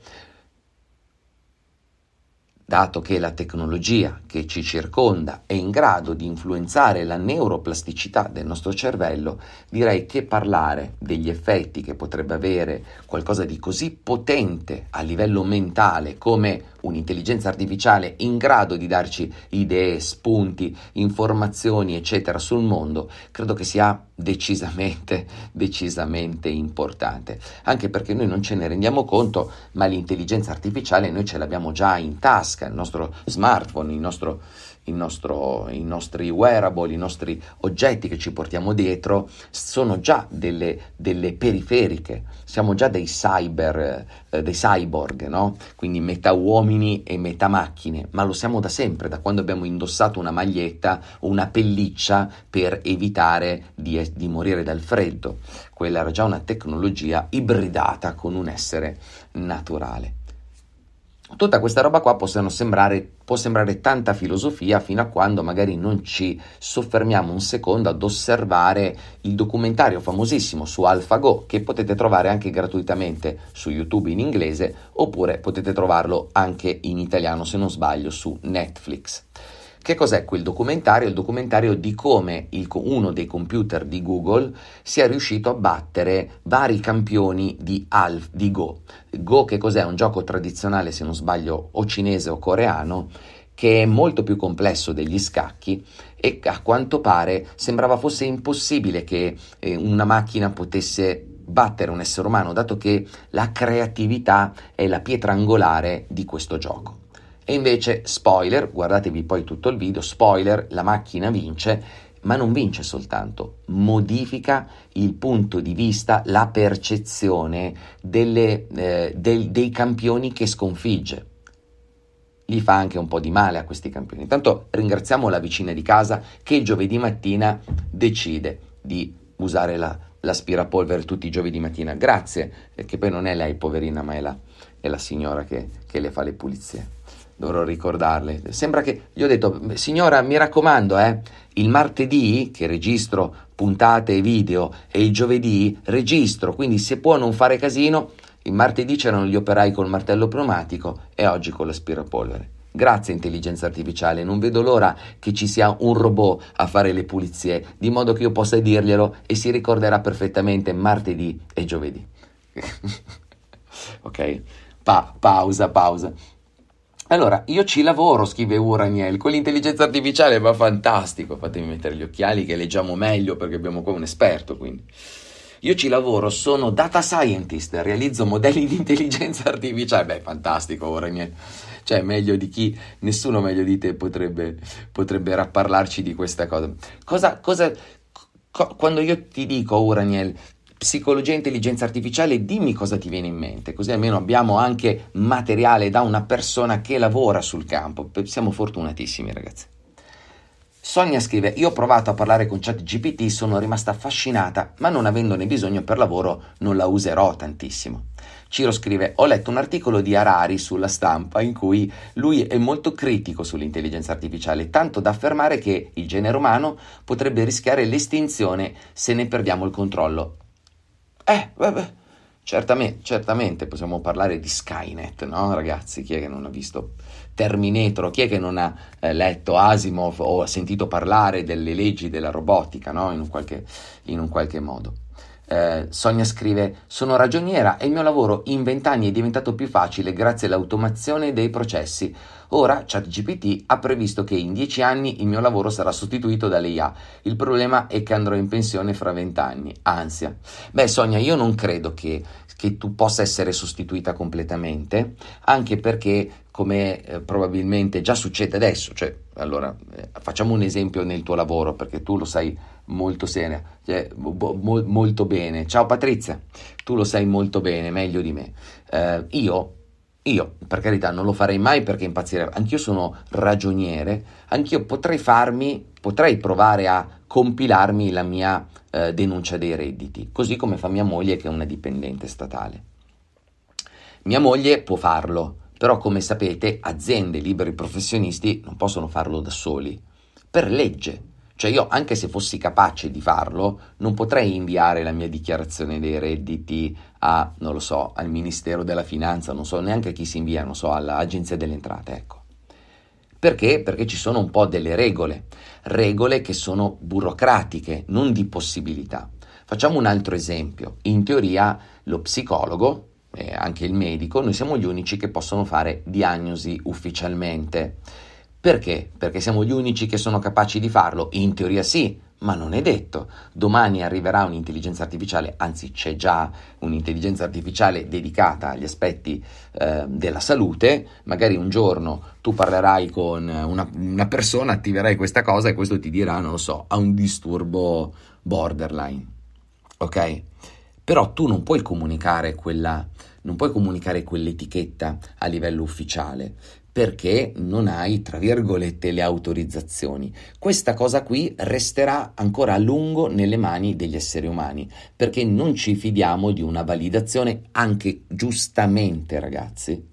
dato che la tecnologia che ci circonda è in grado di influenzare la neuroplasticità del nostro cervello, direi che parlare degli effetti che potrebbe avere qualcosa di così potente a livello mentale come un'intelligenza artificiale in grado di darci idee, spunti, informazioni, eccetera, sul mondo, credo che sia decisamente, decisamente importante. Anche perché noi non ce ne rendiamo conto, ma l'intelligenza artificiale noi ce l'abbiamo già in tasca, il nostro smartphone, il nostro nostro, i nostri wearable, i nostri oggetti che ci portiamo dietro sono già delle, delle periferiche, siamo già dei cyber, eh, dei cyborg, no? quindi metà uomini e metà macchine, ma lo siamo da sempre, da quando abbiamo indossato una maglietta o una pelliccia per evitare di, di morire dal freddo. Quella era già una tecnologia ibridata con un essere naturale. Tutta questa roba qua sembrare, può sembrare tanta filosofia fino a quando magari non ci soffermiamo un secondo ad osservare il documentario famosissimo su AlphaGo che potete trovare anche gratuitamente su YouTube in inglese oppure potete trovarlo anche in italiano se non sbaglio su Netflix. Che cos'è quel documentario? Il documentario di come il, uno dei computer di Google sia riuscito a battere vari campioni di, Alf, di Go. Go che cos'è? Un gioco tradizionale, se non sbaglio, o cinese o coreano, che è molto più complesso degli scacchi e a quanto pare sembrava fosse impossibile che eh, una macchina potesse battere un essere umano, dato che la creatività è la pietra angolare di questo gioco. E invece, spoiler, guardatevi poi tutto il video, spoiler, la macchina vince, ma non vince soltanto, modifica il punto di vista, la percezione delle, eh, del, dei campioni che sconfigge. Gli fa anche un po' di male a questi campioni. Intanto ringraziamo la vicina di casa che il giovedì mattina decide di usare la, l'aspirapolvere tutti i giovedì mattina. Grazie, eh, che poi non è lei poverina, ma è la, è la signora che, che le fa le pulizie dovrò ricordarle. Sembra che gli ho detto, signora, mi raccomando, eh, il martedì che registro puntate e video e il giovedì registro, quindi se può non fare casino, il martedì c'erano gli operai col martello pneumatico e oggi con l'aspirapolvere. Grazie intelligenza artificiale, non vedo l'ora che ci sia un robot a fare le pulizie, di modo che io possa dirglielo e si ricorderà perfettamente martedì e giovedì. ok? Pa- pausa, pausa. Allora, io ci lavoro, scrive Uraniel, con l'intelligenza artificiale va fantastico. Fatemi mettere gli occhiali che leggiamo meglio perché abbiamo qua un esperto, quindi. Io ci lavoro, sono data scientist, realizzo modelli di intelligenza artificiale. Beh, fantastico, Uraniel. Cioè, meglio di chi, nessuno meglio di te potrebbe, potrebbe rapparlarci di questa cosa. Cosa, cosa co- quando io ti dico, Uraniel, psicologia e intelligenza artificiale, dimmi cosa ti viene in mente, così almeno abbiamo anche materiale da una persona che lavora sul campo. Siamo fortunatissimi, ragazzi. Sonia scrive: Io ho provato a parlare con ChatGPT, sono rimasta affascinata, ma non avendone bisogno per lavoro non la userò tantissimo. Ciro scrive: Ho letto un articolo di Harari sulla stampa in cui lui è molto critico sull'intelligenza artificiale, tanto da affermare che il genere umano potrebbe rischiare l'estinzione se ne perdiamo il controllo. Eh, vabbè. Certamente, certamente, possiamo parlare di Skynet, no ragazzi? Chi è che non ha visto Terminator? Chi è che non ha eh, letto Asimov o sentito parlare delle leggi della robotica, no? In un qualche, in un qualche modo. Eh, Sonia scrive: Sono ragioniera e il mio lavoro in vent'anni è diventato più facile grazie all'automazione dei processi. Ora ChatGPT ha previsto che in dieci anni il mio lavoro sarà sostituito dall'IA. Il problema è che andrò in pensione fra vent'anni. Ansia. Beh, Sonia, io non credo che, che, tu possa essere sostituita completamente, anche perché, come eh, probabilmente già succede adesso, cioè, allora, eh, facciamo un esempio nel tuo lavoro, perché tu lo sai molto seria, cioè, mo, molto bene. Ciao Patrizia, tu lo sai molto bene, meglio di me. Eh, io, io, per carità, non lo farei mai perché impazzirei. Anch'io sono ragioniere, anch'io potrei farmi, potrei provare a compilarmi la mia eh, denuncia dei redditi, così come fa mia moglie che è una dipendente statale. Mia moglie può farlo, però come sapete aziende, liberi professionisti non possono farlo da soli, per legge cioè io, anche se fossi capace di farlo, non potrei inviare la mia dichiarazione dei redditi a, non lo so, al Ministero della Finanza, non so neanche chi si invia, non so, all'Agenzia delle Entrate, ecco. Perché? Perché ci sono un po' delle regole, regole che sono burocratiche, non di possibilità. Facciamo un altro esempio. In teoria lo psicologo, eh, anche il medico, noi siamo gli unici che possono fare diagnosi ufficialmente perché? Perché siamo gli unici che sono capaci di farlo? In teoria sì, ma non è detto. Domani arriverà un'intelligenza artificiale, anzi c'è già un'intelligenza artificiale dedicata agli aspetti eh, della salute, magari un giorno tu parlerai con una, una, persona, attiverai questa cosa e questo ti dirà, non lo so, ha un disturbo borderline. Ok? Però tu non puoi comunicare quella non puoi comunicare quell'etichetta a livello ufficiale, perché non hai, tra virgolette, le autorizzazioni. Questa cosa qui resterà ancora a lungo nelle mani degli esseri umani, perché non ci fidiamo di una validazione, anche giustamente ragazzi,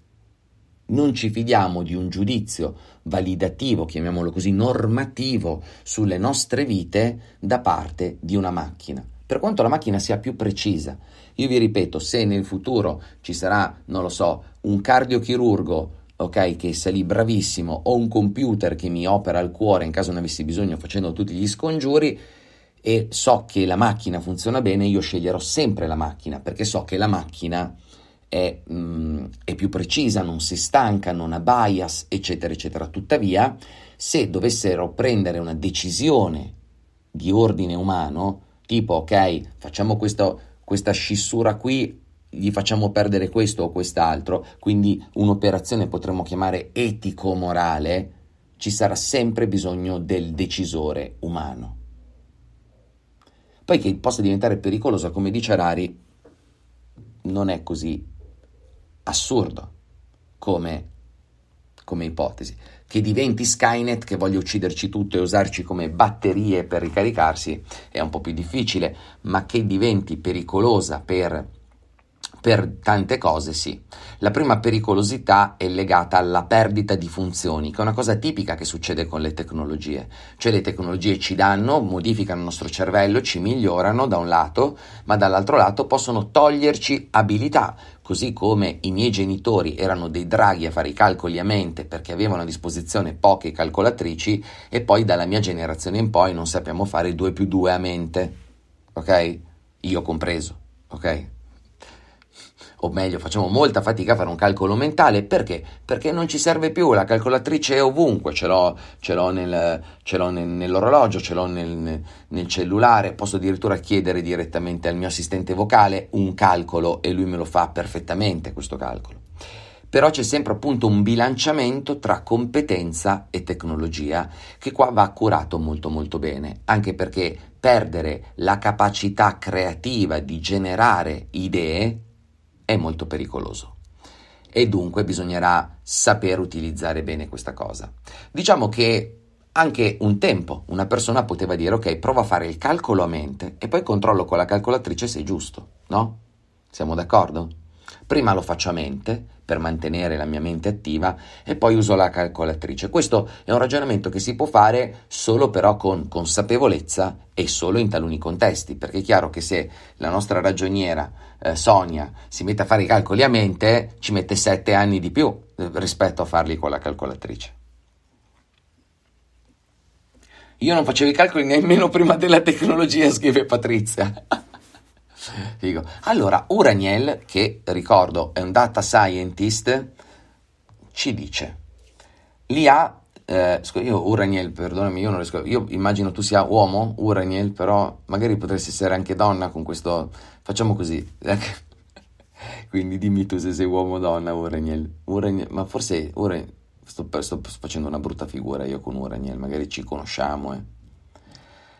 non ci fidiamo di un giudizio validativo, chiamiamolo così, normativo sulle nostre vite da parte di una macchina. Per quanto la macchina sia più precisa, io vi ripeto, se nel futuro ci sarà, non lo so, un cardiochirurgo ok, che salì bravissimo, ho un computer che mi opera al cuore in caso ne avessi bisogno facendo tutti gli scongiuri e so che la macchina funziona bene, io sceglierò sempre la macchina perché so che la macchina è, mm, è più precisa, non si stanca, non ha bias, eccetera, eccetera. Tuttavia, se dovessero prendere una decisione di ordine umano, tipo ok, facciamo questo, questa scissura qui gli facciamo perdere questo o quest'altro, quindi un'operazione potremmo chiamare etico-morale, ci sarà sempre bisogno del decisore umano. Poi che possa diventare pericolosa, come dice Rari, non è così assurdo come, come ipotesi. Che diventi Skynet, che voglia ucciderci tutto e usarci come batterie per ricaricarsi, è un po' più difficile, ma che diventi pericolosa per per tante cose sì. La prima pericolosità è legata alla perdita di funzioni, che è una cosa tipica che succede con le tecnologie. Cioè le tecnologie ci danno, modificano il nostro cervello, ci migliorano da un lato, ma dall'altro lato possono toglierci abilità, così come i miei genitori erano dei draghi a fare i calcoli a mente perché avevano a disposizione poche calcolatrici e poi dalla mia generazione in poi non sappiamo fare 2 più 2 a mente, ok? Io compreso, ok? o meglio facciamo molta fatica a fare un calcolo mentale perché? Perché non ci serve più, la calcolatrice è ovunque, ce l'ho, ce l'ho, nel, ce l'ho nel, nell'orologio, ce l'ho nel, nel, cellulare, posso addirittura chiedere direttamente al mio assistente vocale un calcolo e lui me lo fa perfettamente questo calcolo. Però c'è sempre appunto un bilanciamento tra competenza e tecnologia che qua va curato molto molto bene, anche perché perdere la capacità creativa di generare idee è molto pericoloso e dunque bisognerà saper utilizzare bene questa cosa. Diciamo che anche un tempo una persona poteva dire ok, prova a fare il calcolo a mente e poi controllo con la calcolatrice se è giusto, no? Siamo d'accordo? Prima lo faccio a mente per mantenere la mia mente attiva e poi uso la calcolatrice. Questo è un ragionamento che si può fare solo però con consapevolezza e solo in taluni contesti, perché è chiaro che se la nostra ragioniera eh, Sonia si mette a fare i calcoli a mente, ci mette 7 anni di più eh, rispetto a farli con la calcolatrice. Io non facevo i calcoli nemmeno prima della tecnologia, scrive Patrizia. Dico. Allora, Uraniel, che ricordo è un data scientist, ci dice, l'IA, eh, io Uraniel, perdonami, io non riesco, io immagino tu sia uomo, Uraniel, però magari potresti essere anche donna con questo Facciamo così. Quindi dimmi tu se sei uomo o donna, Uraniel. Uraniel. Ma forse Uraniel, sto, sto, facendo una brutta figura io con Uraniel, magari ci conosciamo. Eh.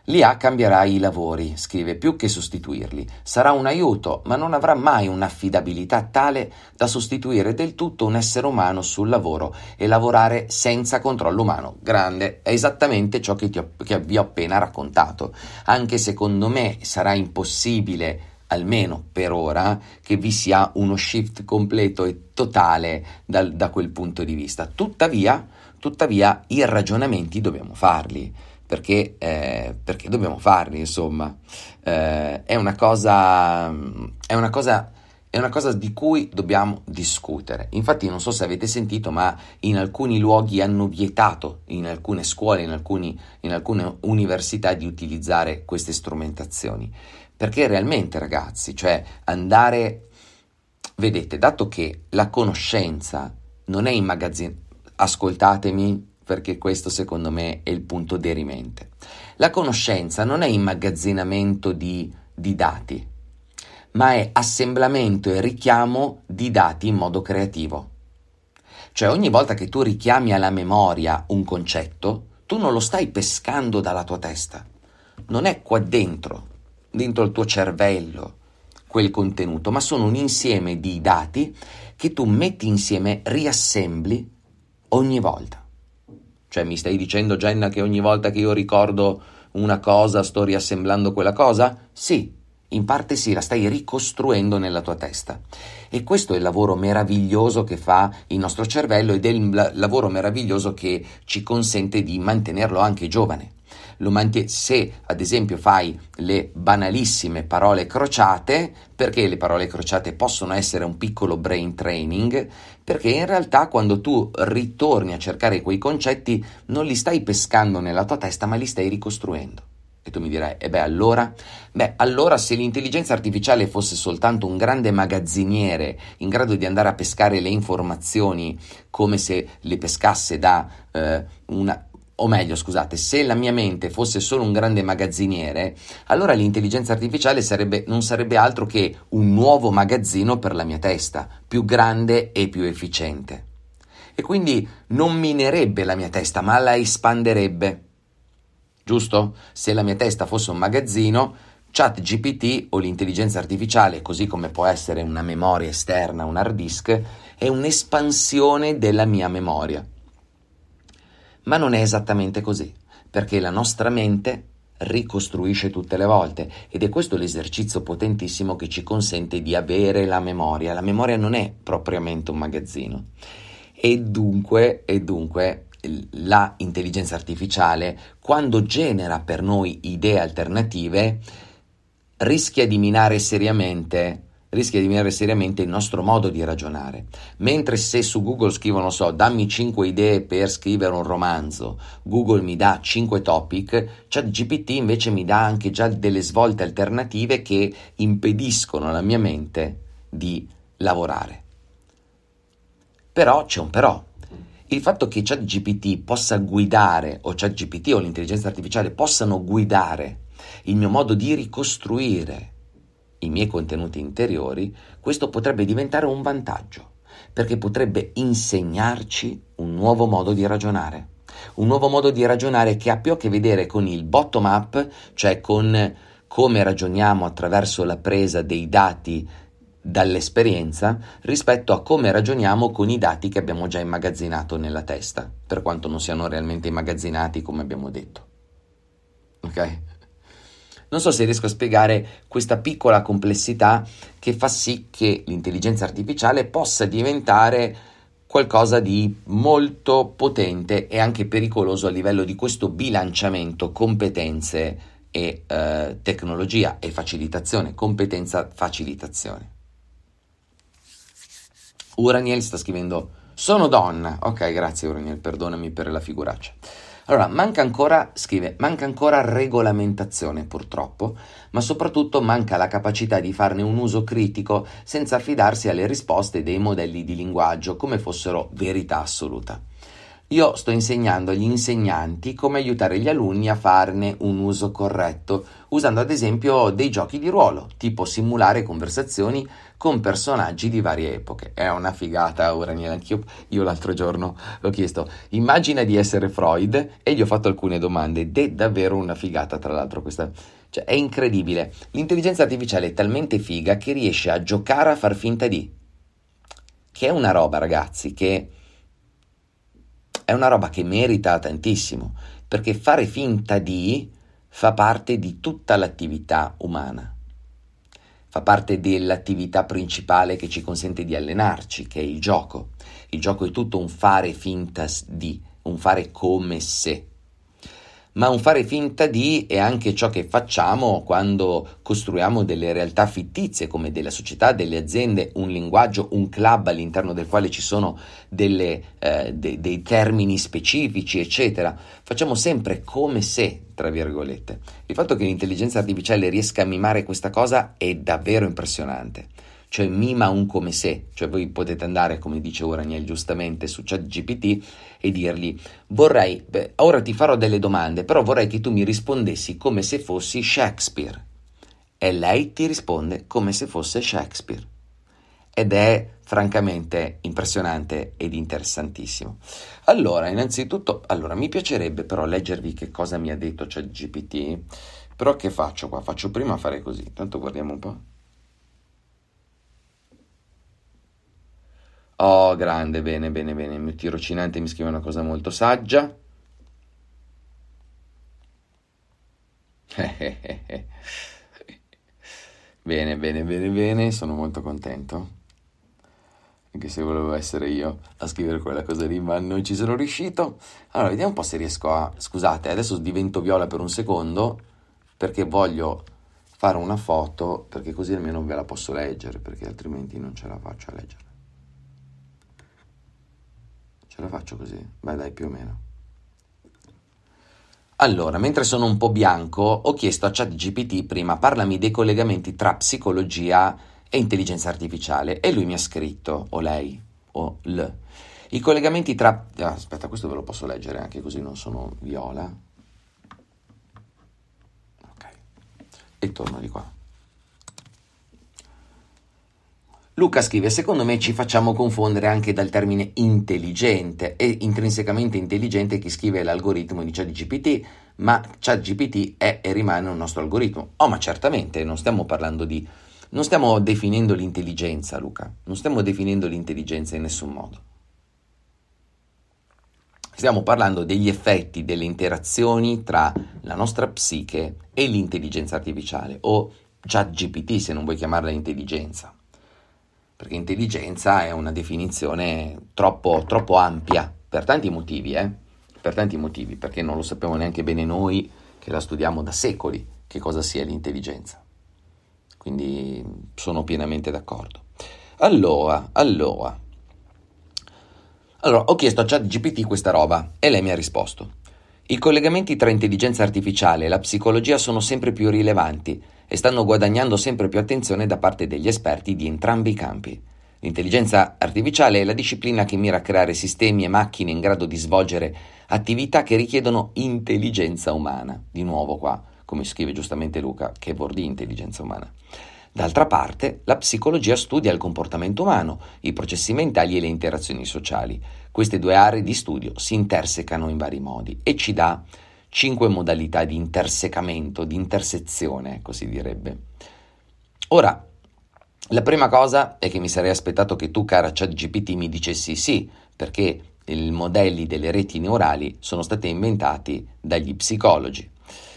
L'IA cambierà i lavori, scrive, più che sostituirli. Sarà un aiuto, ma non avrà mai un'affidabilità tale da sostituire del tutto un essere umano sul lavoro e lavorare senza controllo umano. Grande, è esattamente ciò che, ho, che vi ho appena raccontato. Anche secondo me sarà impossibile almeno per ora, che vi sia uno shift completo e totale dal, da quel punto di vista. Tuttavia, tuttavia i ragionamenti dobbiamo farli. Perché, eh, perché dobbiamo farli, insomma, eh, è, una cosa, è una cosa è una cosa di cui dobbiamo discutere. Infatti non so se avete sentito, ma in alcuni luoghi hanno vietato, in alcune scuole, in, alcuni, in alcune università, di utilizzare queste strumentazioni. Perché realmente, ragazzi, cioè andare... Vedete, dato che la conoscenza non è immagazzinata, ascoltatemi perché questo secondo me è il punto derimente. La conoscenza non è immagazzinamento di, di dati, ma è assemblamento e richiamo di dati in modo creativo. Cioè ogni volta che tu richiami alla memoria un concetto, tu non lo stai pescando dalla tua testa, non è qua dentro, dentro il tuo cervello quel contenuto, ma sono un insieme di dati che tu metti insieme, riassembli ogni volta. Cioè mi stai dicendo Jenna che ogni volta che io ricordo una cosa sto riassemblando quella cosa? Sì, in parte sì, la stai ricostruendo nella tua testa. E questo è il lavoro meraviglioso che fa il nostro cervello ed è il lavoro meraviglioso che ci consente di mantenerlo anche giovane lo mantieni, se ad esempio fai le banalissime parole crociate, perché le parole crociate possono essere un piccolo brain training, perché in realtà quando tu ritorni a cercare quei concetti non li stai pescando nella tua testa, ma li stai ricostruendo. E tu mi dirai, e eh beh allora? Beh allora se l'intelligenza artificiale fosse soltanto un grande magazziniere in grado di andare a pescare le informazioni come se le pescasse da eh, una, o meglio, scusate, se la mia mente fosse solo un grande magazziniere, allora l'intelligenza artificiale sarebbe, non sarebbe altro che un nuovo magazzino per la mia testa, più grande e più efficiente. E quindi non minerebbe la mia testa, ma la espanderebbe. Giusto? Se la mia testa fosse un magazzino, ChatGPT o l'intelligenza artificiale, così come può essere una memoria esterna, un hard disk, è un'espansione della mia memoria ma non è esattamente così, perché la nostra mente ricostruisce tutte le volte ed è questo l'esercizio potentissimo che ci consente di avere la memoria. La memoria non è propriamente un magazzino e dunque, e dunque la intelligenza artificiale quando genera per noi idee alternative rischia di minare seriamente rischia di minare seriamente il nostro modo di ragionare. Mentre se su Google scrivo, non so, dammi 5 idee per scrivere un romanzo, Google mi dà 5 topic, ChatGPT invece mi dà anche già delle svolte alternative che impediscono alla mia mente di lavorare. Però c'è un però. Il fatto che ChatGPT possa guidare, o ChatGPT o l'intelligenza artificiale possano guidare il mio modo di ricostruire i miei contenuti interiori, questo potrebbe diventare un vantaggio, perché potrebbe insegnarci un nuovo modo di ragionare. Un nuovo modo di ragionare che ha più a che vedere con il bottom up, cioè con come ragioniamo attraverso la presa dei dati dall'esperienza rispetto a come ragioniamo con i dati che abbiamo già immagazzinato nella testa, per quanto non siano realmente immagazzinati come abbiamo detto. Ok? Non so se riesco a spiegare questa piccola complessità che fa sì che l'intelligenza artificiale possa diventare qualcosa di molto potente e anche pericoloso a livello di questo bilanciamento competenze e eh, tecnologia e facilitazione, competenza facilitazione. Uraniel sta scrivendo sono donna. Ok, grazie Uraniel, perdonami per la figuraccia. Allora, manca ancora, scrive, manca ancora regolamentazione purtroppo, ma soprattutto manca la capacità di farne un uso critico senza affidarsi alle risposte dei modelli di linguaggio come fossero verità assoluta. Io sto insegnando agli insegnanti come aiutare gli alunni a farne un uso corretto, usando ad esempio dei giochi di ruolo, tipo simulare conversazioni con personaggi di varie epoche. È una figata, ora neanche io io l'altro giorno l'ho chiesto. Immagina di essere Freud e gli ho fatto alcune domande ed è davvero una figata, tra l'altro, questa cioè, è incredibile. L'intelligenza artificiale è talmente figa che riesce a giocare a far finta di. Che è una roba, ragazzi, che è una roba che merita tantissimo, perché fare finta di fa parte di tutta l'attività umana, fa parte dell'attività principale che ci consente di allenarci, che è il gioco. Il gioco è tutto un fare finta di, un fare come se ma un fare finta di è anche ciò che facciamo quando costruiamo delle realtà fittizie come della società, delle aziende, un linguaggio, un club all'interno del quale ci sono delle, eh, de- dei termini specifici, eccetera. Facciamo sempre come se, tra virgolette. Il fatto che l'intelligenza artificiale riesca a mimare questa cosa è davvero impressionante cioè mima un come se, cioè voi potete andare, come dice Uraniel giustamente, su ChatGPT e dirgli vorrei, beh, ora ti farò delle domande, però vorrei che tu mi rispondessi come se fossi Shakespeare. E lei ti risponde come se fosse Shakespeare. Ed è francamente impressionante ed interessantissimo. Allora, innanzitutto, allora, mi piacerebbe però leggervi che cosa mi ha detto ChatGPT, però che faccio qua? Faccio prima fare così, tanto guardiamo un po'. Oh, grande, bene, bene, bene. Il mio tirocinante mi scrive una cosa molto saggia. bene, bene, bene, bene, sono molto contento. Anche se volevo essere io a scrivere quella cosa lì, ma non ci sono riuscito. Allora, vediamo un po' se riesco a... Scusate, adesso divento viola per un secondo, perché voglio fare una foto, perché così almeno ve la posso leggere, perché altrimenti non ce la faccio a leggere. Ce la faccio così? Beh dai, più o meno. Allora, mentre sono un po' bianco, ho chiesto a ChatGPT prima parlami dei collegamenti tra psicologia e intelligenza artificiale e lui mi ha scritto, o lei, o l. I collegamenti tra... aspetta, questo ve lo posso leggere anche così non sono viola. Ok, e torno di qua. Luca scrive, secondo me ci facciamo confondere anche dal termine intelligente, è intrinsecamente intelligente chi scrive l'algoritmo di ChatGPT, ma ChatGPT è e rimane un nostro algoritmo. Oh, ma certamente, non stiamo parlando di... non stiamo definendo l'intelligenza, Luca, non stiamo definendo l'intelligenza in nessun modo. Stiamo parlando degli effetti, delle interazioni tra la nostra psiche e l'intelligenza artificiale, o ChatGPT se non vuoi chiamarla intelligenza perché intelligenza è una definizione troppo, troppo ampia, per tanti motivi, eh? per tanti motivi, perché non lo sappiamo neanche bene noi che la studiamo da secoli, che cosa sia l'intelligenza. Quindi sono pienamente d'accordo. Allora, allora, allora ho chiesto a ChatGPT questa roba e lei mi ha risposto. I collegamenti tra intelligenza artificiale e la psicologia sono sempre più rilevanti e stanno guadagnando sempre più attenzione da parte degli esperti di entrambi i campi. L'intelligenza artificiale è la disciplina che mira a creare sistemi e macchine in grado di svolgere attività che richiedono intelligenza umana. Di nuovo qua, come scrive giustamente Luca, che vuol dire intelligenza umana. D'altra parte, la psicologia studia il comportamento umano, i processi mentali e le interazioni sociali. Queste due aree di studio si intersecano in vari modi e ci dà cinque modalità di intersecamento, di intersezione, così direbbe. Ora, la prima cosa è che mi sarei aspettato che tu, cara ChatGPT, mi dicessi sì, perché i modelli delle reti neurali sono stati inventati dagli psicologi,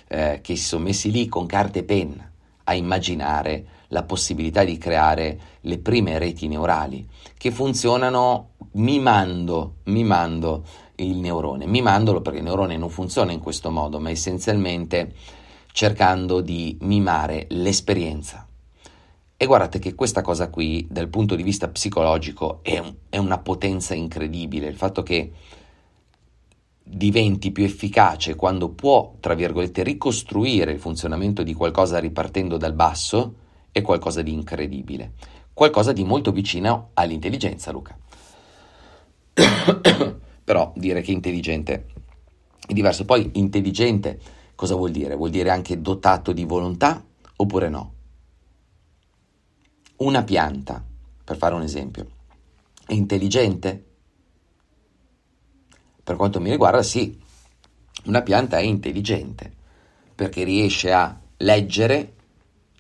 eh, che si sono messi lì con carte e penna a immaginare la possibilità di creare le prime reti neurali, che funzionano mimando, mimando il neurone. Mimandolo perché il neurone non funziona in questo modo, ma essenzialmente cercando di mimare l'esperienza. E guardate che questa cosa qui, dal punto di vista psicologico, è, un, è una potenza incredibile. Il fatto che diventi più efficace quando può, tra virgolette, ricostruire il funzionamento di qualcosa ripartendo dal basso, è qualcosa di incredibile. Qualcosa di molto vicino all'intelligenza, Luca però dire che intelligente è diverso. Poi intelligente cosa vuol dire? Vuol dire anche dotato di volontà oppure no? Una pianta, per fare un esempio, è intelligente? Per quanto mi riguarda, sì, una pianta è intelligente perché riesce a leggere,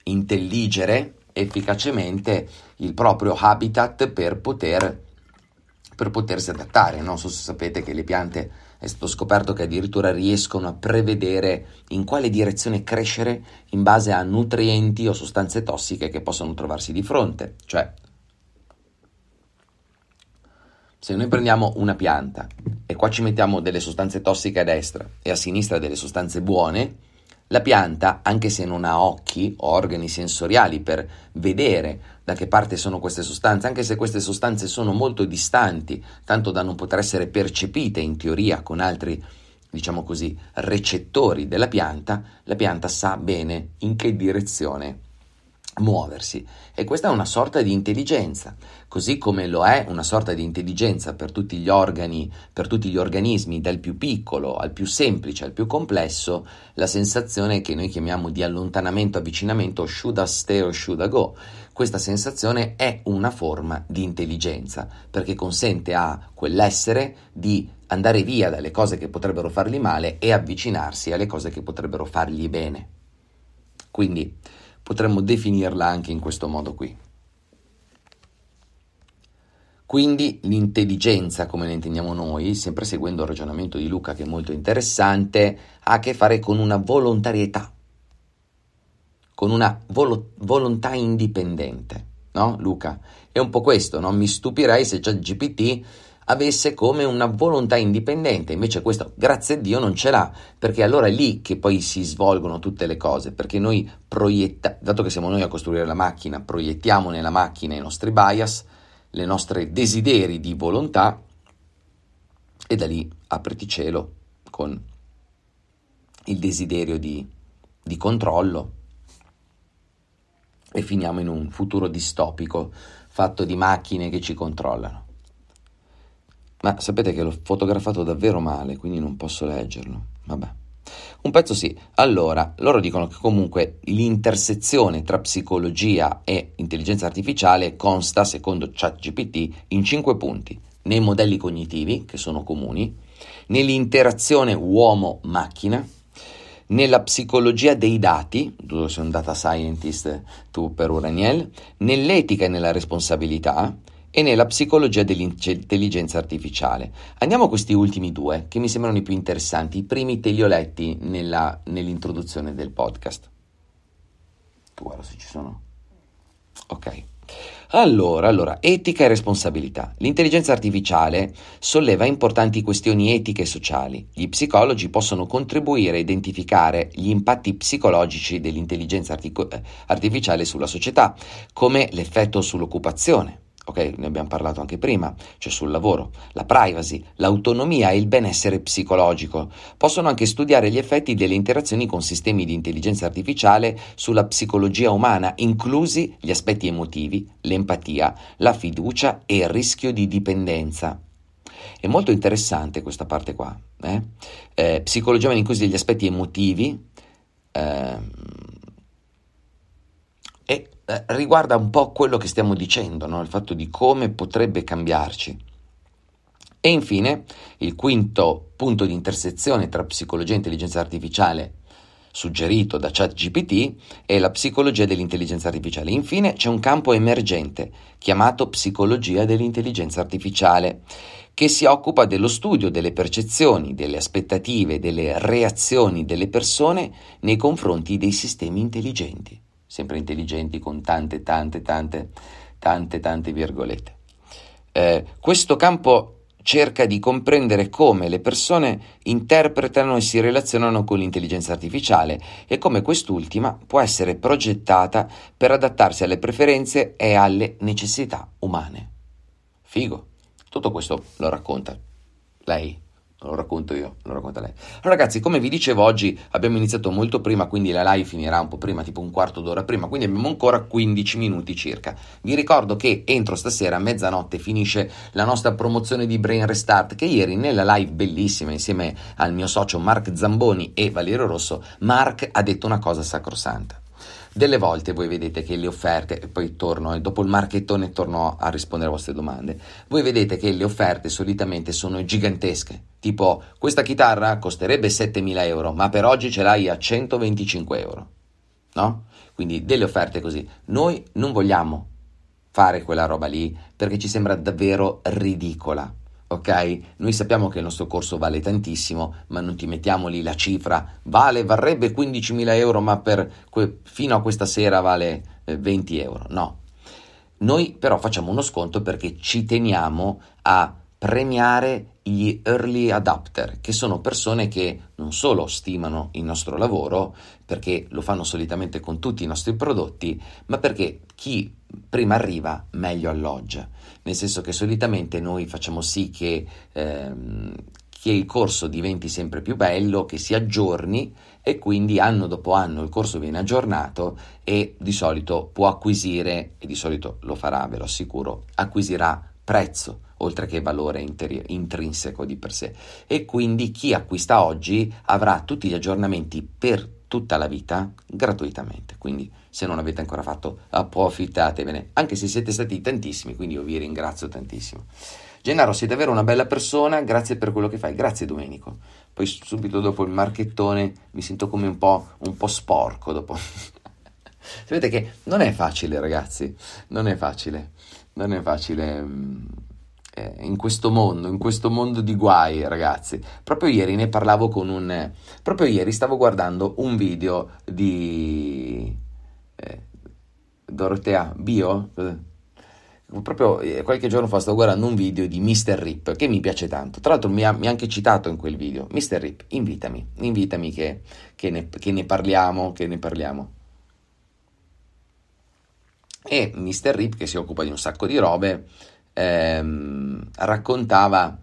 intelligere efficacemente il proprio habitat per poter per potersi adattare. Non so se sapete che le piante è stato scoperto che addirittura riescono a prevedere in quale direzione crescere in base a nutrienti o sostanze tossiche che possono trovarsi di fronte. Cioè, se noi prendiamo una pianta e qua ci mettiamo delle sostanze tossiche a destra e a sinistra delle sostanze buone, la pianta, anche se non ha occhi o organi sensoriali per vedere da che parte sono queste sostanze, anche se queste sostanze sono molto distanti, tanto da non poter essere percepite in teoria con altri, diciamo così, recettori della pianta, la pianta sa bene in che direzione muoversi e questa è una sorta di intelligenza, così come lo è una sorta di intelligenza per tutti gli organi, per tutti gli organismi, dal più piccolo al più semplice al più complesso, la sensazione che noi chiamiamo di allontanamento, avvicinamento, should I stay or should I go, questa sensazione è una forma di intelligenza perché consente a quell'essere di andare via dalle cose che potrebbero fargli male e avvicinarsi alle cose che potrebbero fargli bene. Quindi potremmo definirla anche in questo modo qui. Quindi l'intelligenza, come la intendiamo noi, sempre seguendo il ragionamento di Luca che è molto interessante, ha a che fare con una volontarietà con una volo- volontà indipendente, no Luca? È un po' questo, non Mi stupirei se già GPT avesse come una volontà indipendente, invece questo, grazie a Dio, non ce l'ha, perché allora è lì che poi si svolgono tutte le cose, perché noi proiettiamo, dato che siamo noi a costruire la macchina, proiettiamo nella macchina i nostri bias, le nostre desideri di volontà, e da lì apriti cielo con il desiderio di, di controllo, e finiamo in un futuro distopico fatto di macchine che ci controllano. Ma sapete che l'ho fotografato davvero male, quindi non posso leggerlo. Vabbè. Un pezzo sì. Allora, loro dicono che comunque l'intersezione tra psicologia e intelligenza artificiale consta, secondo ChatGPT, in cinque punti. Nei modelli cognitivi, che sono comuni, nell'interazione uomo-macchina, nella psicologia dei dati, tu sei un data scientist tu per Uraniel, nell'etica e nella responsabilità e nella psicologia dell'intelligenza artificiale. Andiamo a questi ultimi due che mi sembrano i più interessanti, i primi te li ho letti nella, nell'introduzione del podcast. Tu guarda se ci sono. Ok. Allora, allora, etica e responsabilità. L'intelligenza artificiale solleva importanti questioni etiche e sociali. Gli psicologi possono contribuire a identificare gli impatti psicologici dell'intelligenza artico- eh, artificiale sulla società, come l'effetto sull'occupazione, ok? Ne abbiamo parlato anche prima, cioè sul lavoro, la privacy, l'autonomia e il benessere psicologico. Possono anche studiare gli effetti delle interazioni con sistemi di intelligenza artificiale sulla psicologia umana, inclusi gli aspetti emotivi, l'empatia, la fiducia e il rischio di dipendenza. È molto interessante questa parte qua. Eh? Eh, psicologia inclusi gli aspetti emotivi, eh, e eh, riguarda un po' quello che stiamo dicendo, no? il fatto di come potrebbe cambiarci. E infine, il quinto punto di intersezione tra psicologia e intelligenza artificiale suggerito da ChatGPT è la psicologia dell'intelligenza artificiale. Infine c'è un campo emergente chiamato psicologia dell'intelligenza artificiale che si occupa dello studio delle percezioni, delle aspettative, delle reazioni delle persone nei confronti dei sistemi intelligenti sempre intelligenti con tante, tante, tante, tante, tante virgolette. Eh, questo campo cerca di comprendere come le persone interpretano e si relazionano con l'intelligenza artificiale e come quest'ultima può essere progettata per adattarsi alle preferenze e alle necessità umane. Figo, tutto questo lo racconta lei lo racconto io, lo racconta lei. Allora ragazzi, come vi dicevo oggi abbiamo iniziato molto prima, quindi la live finirà un po' prima, tipo un quarto d'ora prima, quindi abbiamo ancora 15 minuti circa. Vi ricordo che entro stasera a mezzanotte finisce la nostra promozione di Brain Restart che ieri nella live bellissima insieme al mio socio Mark Zamboni e Valerio Rosso, Mark ha detto una cosa sacrosanta. Delle volte voi vedete che le offerte, e poi torno, dopo il marchettone torno a rispondere alle vostre domande, voi vedete che le offerte solitamente sono gigantesche, tipo questa chitarra costerebbe 7.000 euro, ma per oggi ce l'hai a 125 euro, no? Quindi delle offerte così. Noi non vogliamo fare quella roba lì perché ci sembra davvero ridicola ok? Noi sappiamo che il nostro corso vale tantissimo, ma non ti mettiamo lì la cifra, vale, varrebbe 15.000 euro, ma que- fino a questa sera vale eh, 20 euro, no. Noi però facciamo uno sconto perché ci teniamo a premiare gli early adapter, che sono persone che non solo stimano il nostro lavoro, perché lo fanno solitamente con tutti i nostri prodotti, ma perché chi prima arriva meglio alloggia nel senso che solitamente noi facciamo sì che, ehm, che il corso diventi sempre più bello, che si aggiorni e quindi anno dopo anno il corso viene aggiornato e di solito può acquisire, e di solito lo farà, ve lo assicuro, acquisirà prezzo oltre che valore interi- intrinseco di per sé e quindi chi acquista oggi avrà tutti gli aggiornamenti per tutta la vita gratuitamente quindi se non l'avete ancora fatto approfittatevene, anche se siete stati tantissimi, quindi io vi ringrazio tantissimo. Gennaro, sei davvero una bella persona, grazie per quello che fai, grazie Domenico. Poi subito dopo il marchettone mi sento come un po', un po sporco dopo. Sapete che non è facile ragazzi, non è facile, non è facile mm, eh, in questo mondo, in questo mondo di guai ragazzi. Proprio ieri ne parlavo con un... proprio ieri stavo guardando un video di Dorotea Bio, eh, proprio eh, qualche giorno fa stavo guardando un video di Mr. Rip che mi piace tanto. Tra l'altro mi ha, mi ha anche citato in quel video. Mr. Rip, invitami, invitami che, che, ne, che, ne, parliamo, che ne parliamo. E Mr. Rip, che si occupa di un sacco di robe, ehm, raccontava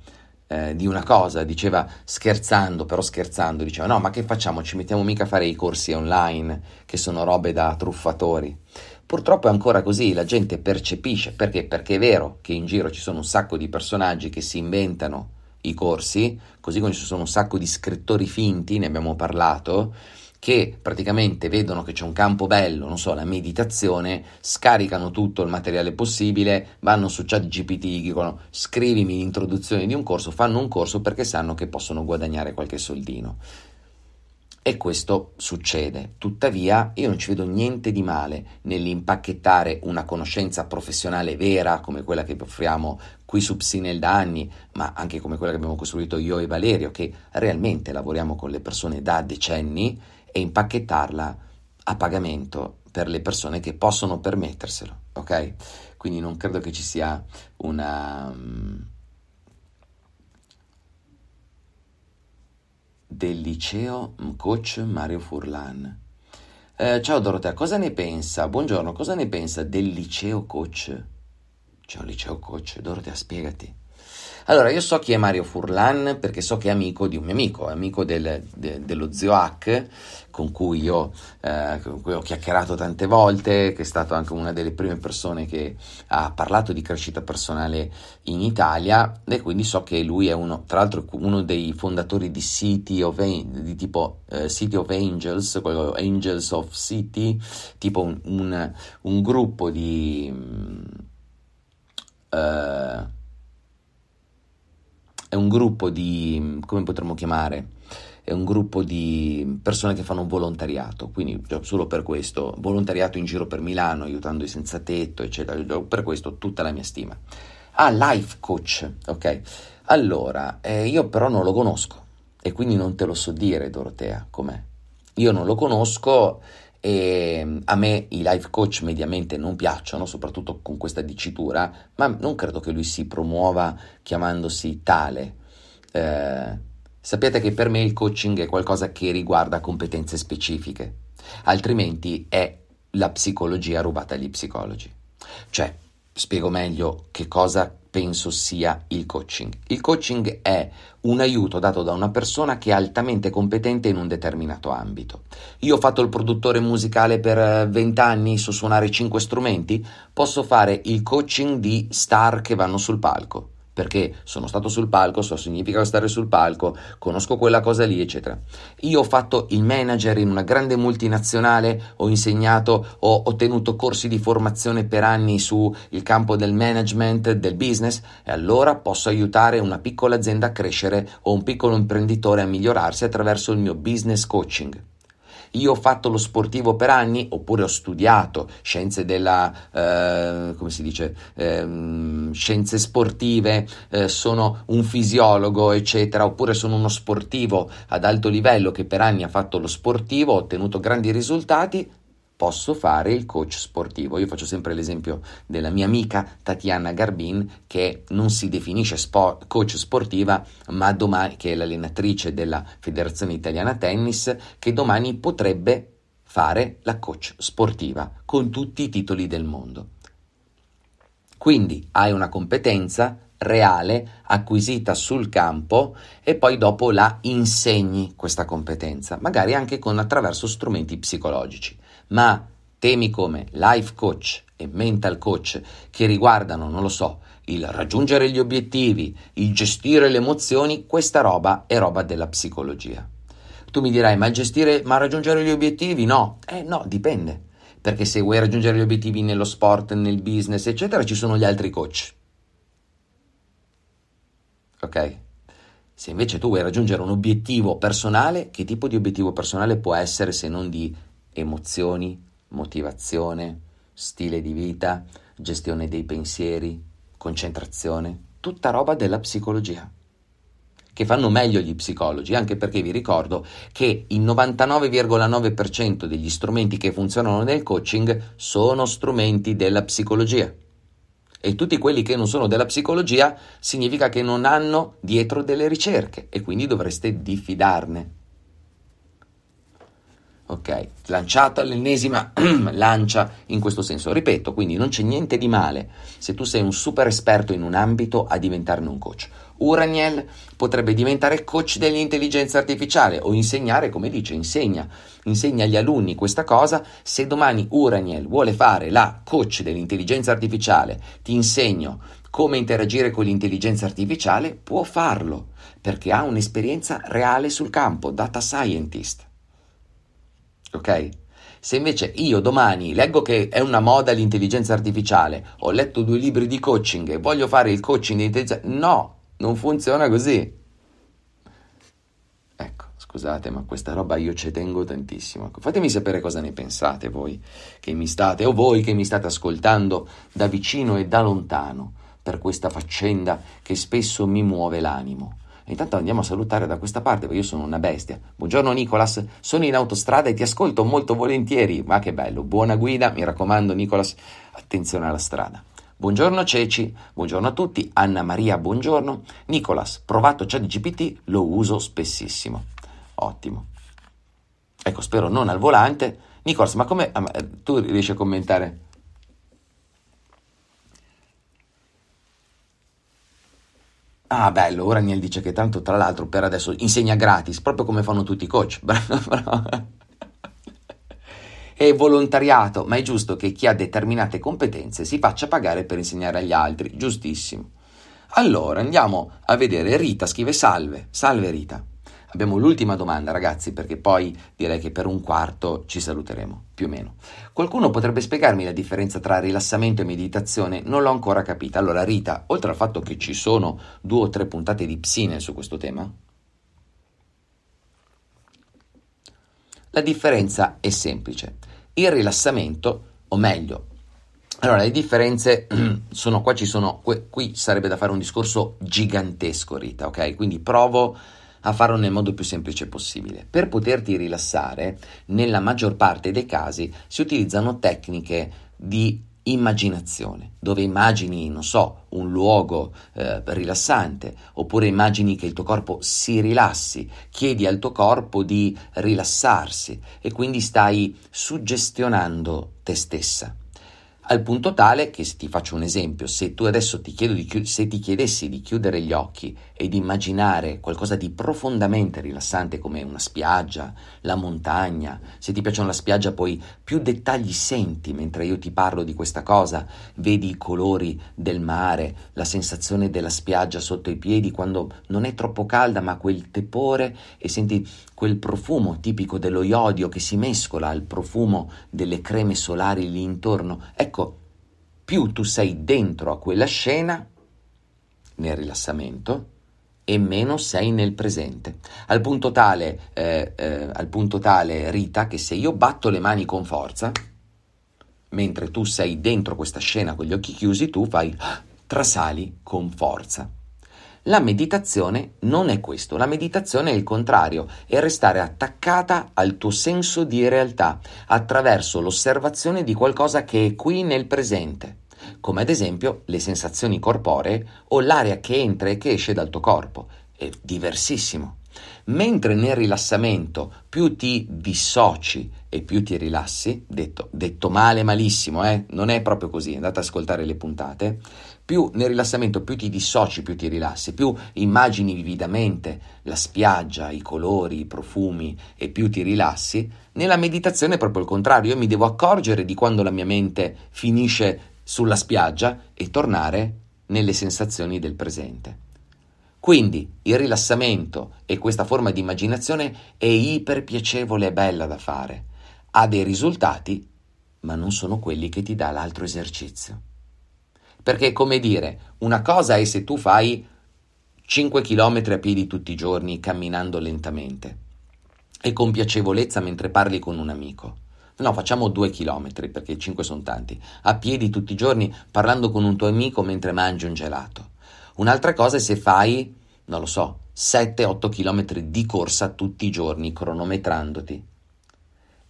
eh, di una cosa, diceva scherzando, però scherzando, diceva no, ma che facciamo? Ci mettiamo mica a fare i corsi online, che sono robe da truffatori. Purtroppo è ancora così, la gente percepisce, perché? Perché è vero che in giro ci sono un sacco di personaggi che si inventano i corsi, così come ci sono un sacco di scrittori finti, ne abbiamo parlato, che praticamente vedono che c'è un campo bello, non so, la meditazione, scaricano tutto il materiale possibile, vanno su chat GPT, dicono scrivimi l'introduzione di un corso, fanno un corso perché sanno che possono guadagnare qualche soldino. E questo succede. Tuttavia io non ci vedo niente di male nell'impacchettare una conoscenza professionale vera come quella che offriamo qui su Psinel da anni, ma anche come quella che abbiamo costruito io e Valerio, che realmente lavoriamo con le persone da decenni, e impacchettarla a pagamento per le persone che possono permetterselo, ok? Quindi non credo che ci sia una mm, del liceo mm, coach Mario Furlan. Eh, ciao Dorotea, cosa ne pensa? Buongiorno, cosa ne pensa del liceo coach? Ciao liceo coach, Dorotea, spiegati. Allora, io so chi è Mario Furlan perché so che è amico di un mio amico, è amico del, de, dello zio Hack, con cui io eh, con cui ho chiacchierato tante volte, che è stato anche una delle prime persone che ha parlato di crescita personale in Italia e quindi so che lui è uno, tra l'altro uno dei fondatori di City of, di tipo, eh, City of Angels, quello Angels of City, tipo un, un, un gruppo di... Uh, è un gruppo di, come potremmo chiamare, è un gruppo di persone che fanno un volontariato, quindi solo per questo, volontariato in giro per Milano, aiutando i senza tetto, eccetera, per questo tutta la mia stima. Ah, life coach, ok. Allora, eh, io però non lo conosco e quindi non te lo so dire, Dorotea, com'è. Io non lo conosco e ehm, a me i life coach mediamente non piacciono, soprattutto con questa dicitura, ma non credo che lui si promuova chiamandosi tale. Eh, sappiate che per me il coaching è qualcosa che riguarda competenze specifiche, altrimenti è la psicologia rubata agli psicologi. Cioè, spiego meglio che cosa penso sia il coaching. Il coaching è un aiuto dato da una persona che è altamente competente in un determinato ambito. Io ho fatto il produttore musicale per 20 eh, anni, so suonare 5 strumenti, posso fare il coaching di star che vanno sul palco perché sono stato sul palco, so significa stare sul palco, conosco quella cosa lì, eccetera. Io ho fatto il manager in una grande multinazionale, ho insegnato, ho ottenuto corsi di formazione per anni sul campo del management, del business e allora posso aiutare una piccola azienda a crescere o un piccolo imprenditore a migliorarsi attraverso il mio business coaching io ho fatto lo sportivo per anni oppure ho studiato scienze della, eh, come si dice, eh, scienze sportive, eh, sono un fisiologo, eccetera, oppure sono uno sportivo ad alto livello che per anni ha fatto lo sportivo, ho ottenuto grandi risultati, posso fare il coach sportivo. Io faccio sempre l'esempio della mia amica Tatiana Garbin che non si definisce sport, coach sportiva, ma domani che è l'allenatrice della Federazione Italiana Tennis che domani potrebbe fare la coach sportiva con tutti i titoli del mondo. Quindi hai una competenza reale acquisita sul campo e poi dopo la insegni questa competenza, magari anche con, attraverso strumenti psicologici ma temi come life coach e mental coach che riguardano, non lo so, il raggiungere gli obiettivi, il gestire le emozioni, questa roba è roba della psicologia. Tu mi dirai, ma gestire, ma raggiungere gli obiettivi? No, eh no, dipende. Perché se vuoi raggiungere gli obiettivi nello sport, nel business, eccetera, ci sono gli altri coach. Ok? Se invece tu vuoi raggiungere un obiettivo personale, che tipo di obiettivo personale può essere se non di emozioni, motivazione, stile di vita, gestione dei pensieri, concentrazione, tutta roba della psicologia che fanno meglio gli psicologi, anche perché vi ricordo che il 99,9% degli strumenti che funzionano nel coaching sono strumenti della psicologia. E tutti quelli che non sono della psicologia significa che non hanno dietro delle ricerche e quindi dovreste diffidarne. Ok, lanciata l'ennesima lancia in questo senso. Ripeto, quindi non c'è niente di male se tu sei un super esperto in un ambito a diventarne un coach. Uraniel potrebbe diventare coach dell'intelligenza artificiale o insegnare, come dice, insegna, insegna agli alunni questa cosa. Se domani Uraniel vuole fare la coach dell'intelligenza artificiale, ti insegno come interagire con l'intelligenza artificiale, può farlo perché ha un'esperienza reale sul campo, data scientist ok? Se invece io domani leggo che è una moda l'intelligenza artificiale, ho letto due libri di coaching e voglio fare il coaching di intelligenza... No, non funziona così. Ecco, scusate, ma questa roba io ci tengo tantissimo. Fatemi sapere cosa ne pensate voi che mi state, o voi che mi state ascoltando da vicino e da lontano per questa faccenda che spesso mi muove l'animo. Intanto andiamo a salutare da questa parte perché io sono una bestia. Buongiorno Nicolas, sono in autostrada e ti ascolto molto volentieri. Ma che bello, buona guida, mi raccomando Nicolas, attenzione alla strada. Buongiorno Ceci, buongiorno a tutti, Anna Maria, buongiorno. Nicolas, provato ChatGPT, lo uso spessissimo. Ottimo. Ecco, spero non al volante. Nicolas, ma come ah, eh, tu riesci a commentare? Ah, bello, ora Niel dice che tanto tra l'altro per adesso insegna gratis, proprio come fanno tutti i coach. Bravo, bravo. È volontariato, ma è giusto che chi ha determinate competenze si faccia pagare per insegnare agli altri, giustissimo. Allora andiamo a vedere. Rita scrive salve, salve Rita. Abbiamo l'ultima domanda, ragazzi, perché poi direi che per un quarto ci saluteremo, più o meno. Qualcuno potrebbe spiegarmi la differenza tra rilassamento e meditazione? Non l'ho ancora capita. Allora, Rita, oltre al fatto che ci sono due o tre puntate di Psine su questo tema, la differenza è semplice. Il rilassamento, o meglio, allora, le differenze sono qua, ci sono, qui sarebbe da fare un discorso gigantesco, Rita, ok? Quindi provo a farlo nel modo più semplice possibile. Per poterti rilassare, nella maggior parte dei casi si utilizzano tecniche di immaginazione, dove immagini, non so, un luogo eh, rilassante, oppure immagini che il tuo corpo si rilassi, chiedi al tuo corpo di rilassarsi e quindi stai suggestionando te stessa al punto tale che se ti faccio un esempio, se tu adesso ti, chiud- se ti chiedessi di chiudere gli occhi e di immaginare qualcosa di profondamente rilassante come una spiaggia, la montagna, se ti piacciono la spiaggia poi più dettagli senti mentre io ti parlo di questa cosa, vedi i colori del mare, la sensazione della spiaggia sotto i piedi quando non è troppo calda ma quel tepore e senti quel profumo tipico dello iodio che si mescola al profumo delle creme solari lì intorno. Ecco, più tu sei dentro a quella scena, nel rilassamento, e meno sei nel presente. Al punto tale, eh, eh, al punto tale Rita, che se io batto le mani con forza, mentre tu sei dentro questa scena con gli occhi chiusi, tu fai ah, trasali con forza. La meditazione non è questo, la meditazione è il contrario, è restare attaccata al tuo senso di realtà attraverso l'osservazione di qualcosa che è qui nel presente, come ad esempio le sensazioni corporee o l'aria che entra e che esce dal tuo corpo. È diversissimo. Mentre nel rilassamento più ti dissoci e più ti rilassi, detto, detto male malissimo, eh? non è proprio così, andate ad ascoltare le puntate, più nel rilassamento più ti dissoci, più ti rilassi, più immagini vividamente la spiaggia, i colori, i profumi e più ti rilassi, nella meditazione è proprio il contrario, io mi devo accorgere di quando la mia mente finisce sulla spiaggia e tornare nelle sensazioni del presente. Quindi il rilassamento e questa forma di immaginazione è iper piacevole e bella da fare ha dei risultati, ma non sono quelli che ti dà l'altro esercizio. Perché, come dire, una cosa è se tu fai 5 km a piedi tutti i giorni camminando lentamente e con piacevolezza mentre parli con un amico. No, facciamo 2 km perché 5 sono tanti, a piedi tutti i giorni parlando con un tuo amico mentre mangi un gelato. Un'altra cosa è se fai, non lo so, 7-8 km di corsa tutti i giorni cronometrandoti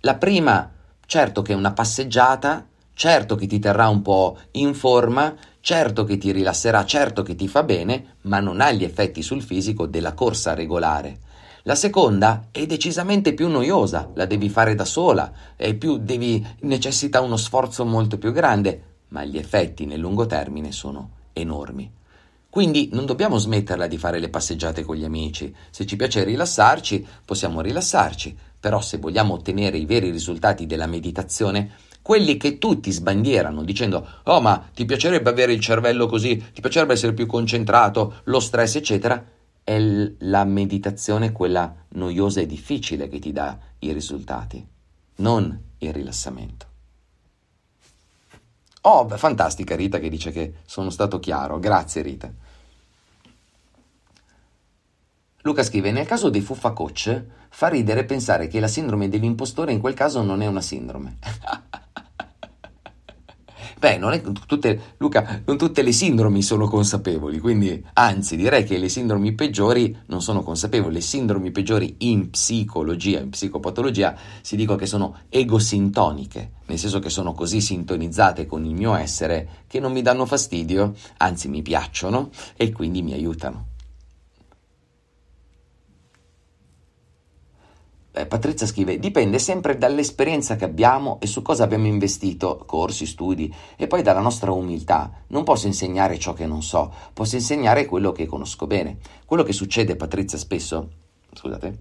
la prima, certo che è una passeggiata, certo che ti terrà un po' in forma, certo che ti rilasserà, certo che ti fa bene, ma non ha gli effetti sul fisico della corsa regolare. La seconda è decisamente più noiosa, la devi fare da sola, più, devi, necessita uno sforzo molto più grande, ma gli effetti nel lungo termine sono enormi. Quindi non dobbiamo smetterla di fare le passeggiate con gli amici. Se ci piace rilassarci, possiamo rilassarci. Però se vogliamo ottenere i veri risultati della meditazione, quelli che tutti sbandierano dicendo "Oh, ma ti piacerebbe avere il cervello così, ti piacerebbe essere più concentrato, lo stress, eccetera", è la meditazione quella noiosa e difficile che ti dà i risultati, non il rilassamento. Oh, fantastica Rita che dice che sono stato chiaro. Grazie Rita. Luca scrive: Nel caso dei fuffacocce, fa ridere pensare che la sindrome dell'impostore in quel caso non è una sindrome. Beh, non è, tutte, Luca, non tutte le sindromi sono consapevoli, quindi anzi direi che le sindromi peggiori non sono consapevoli, le sindromi peggiori in psicologia, in psicopatologia, si dico che sono egosintoniche, nel senso che sono così sintonizzate con il mio essere che non mi danno fastidio, anzi mi piacciono e quindi mi aiutano. Eh, Patrizia scrive, dipende sempre dall'esperienza che abbiamo e su cosa abbiamo investito, corsi, studi, e poi dalla nostra umiltà. Non posso insegnare ciò che non so, posso insegnare quello che conosco bene. Quello che succede, Patrizia, spesso, scusate,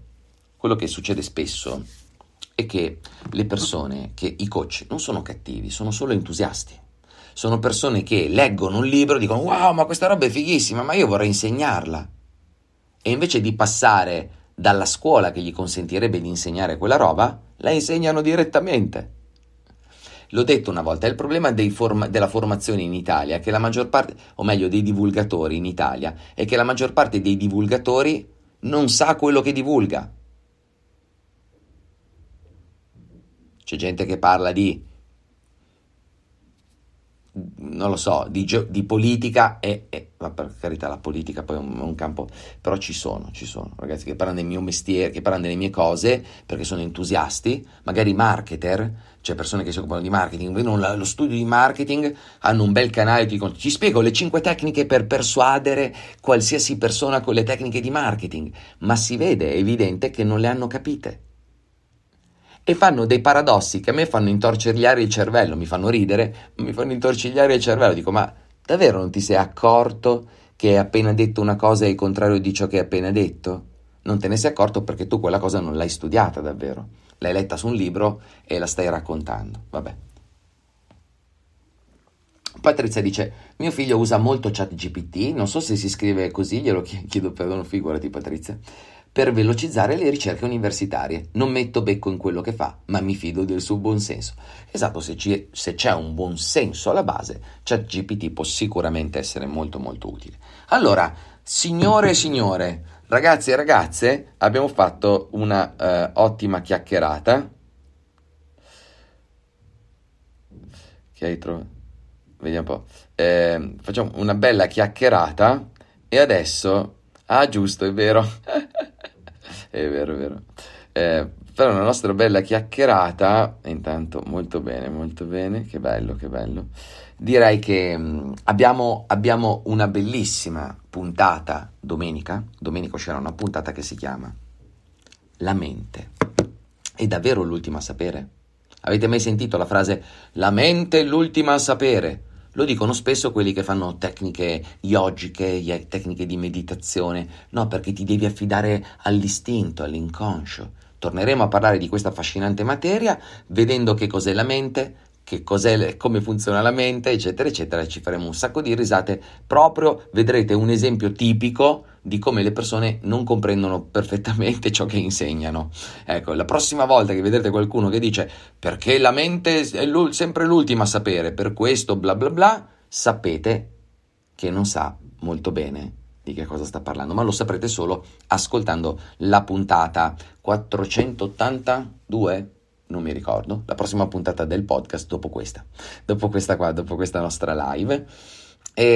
quello che succede spesso è che le persone, che i coach non sono cattivi, sono solo entusiasti. Sono persone che leggono un libro e dicono wow, ma questa roba è fighissima, ma io vorrei insegnarla. E invece di passare dalla scuola che gli consentirebbe di insegnare quella roba, la insegnano direttamente. L'ho detto una volta, è il problema form- della formazione in Italia, che la maggior parte, o meglio dei divulgatori in Italia, è che la maggior parte dei divulgatori non sa quello che divulga. C'è gente che parla di non lo so, di, geo- di politica e, e, ma per carità la politica poi è un, un, campo, però ci sono, ci sono ragazzi che parlano del mio mestiere, che parlano delle mie cose perché sono entusiasti, magari marketer, cioè persone che si occupano di marketing, la, lo studio di marketing, hanno un bel canale, ti dicono, ci spiego le 5 tecniche per persuadere qualsiasi persona con le tecniche di marketing, ma si vede, è evidente che non le hanno capite e fanno dei paradossi che a me fanno intorcigliare il cervello, mi fanno ridere, mi fanno intorcigliare il cervello, dico ma davvero non ti sei accorto che hai appena detto una cosa e il contrario di ciò che hai appena detto? Non te ne sei accorto perché tu quella cosa non l'hai studiata davvero, l'hai letta su un libro e la stai raccontando, vabbè. Patrizia dice: Mio figlio usa molto ChatGPT. Non so se si scrive così, glielo chiedo perdono, figurati, Patrizia per velocizzare le ricerche universitarie. Non metto becco in quello che fa, ma mi fido del suo buon senso. Esatto, se, ci, se c'è un buon senso alla base, ChatGPT può sicuramente essere molto molto utile. Allora, signore e signore, ragazzi e ragazze, abbiamo fatto una eh, ottima chiacchierata. Che hai trovato? Vediamo un po'. Eh, facciamo una bella chiacchierata e adesso... Ah, giusto, è vero. È vero, è vero. Eh, però la nostra bella chiacchierata, intanto molto bene, molto bene, che bello, che bello. Direi che mh, mm, abbiamo, abbiamo una bellissima puntata domenica, domenica uscirà una puntata che si chiama La mente. È davvero l'ultima a sapere? Avete mai sentito la frase La mente è l'ultima a sapere? Lo dicono spesso quelli che fanno tecniche yogiche, tecniche di meditazione, no, perché ti devi affidare all'istinto, all'inconscio. Torneremo a parlare di questa affascinante materia vedendo che cos'è la mente, che cos'è, come funziona la mente, eccetera, eccetera. Ci faremo un sacco di risate proprio, vedrete un esempio tipico di come le persone non comprendono perfettamente ciò che insegnano. Ecco, la prossima volta che vedrete qualcuno che dice perché la mente è l'ul- sempre l'ultima a sapere, per questo bla bla bla, sapete che non sa molto bene di che cosa sta parlando, ma lo saprete solo ascoltando la puntata 482, non mi ricordo, la prossima puntata del podcast dopo questa, dopo questa qua, dopo questa nostra live. E,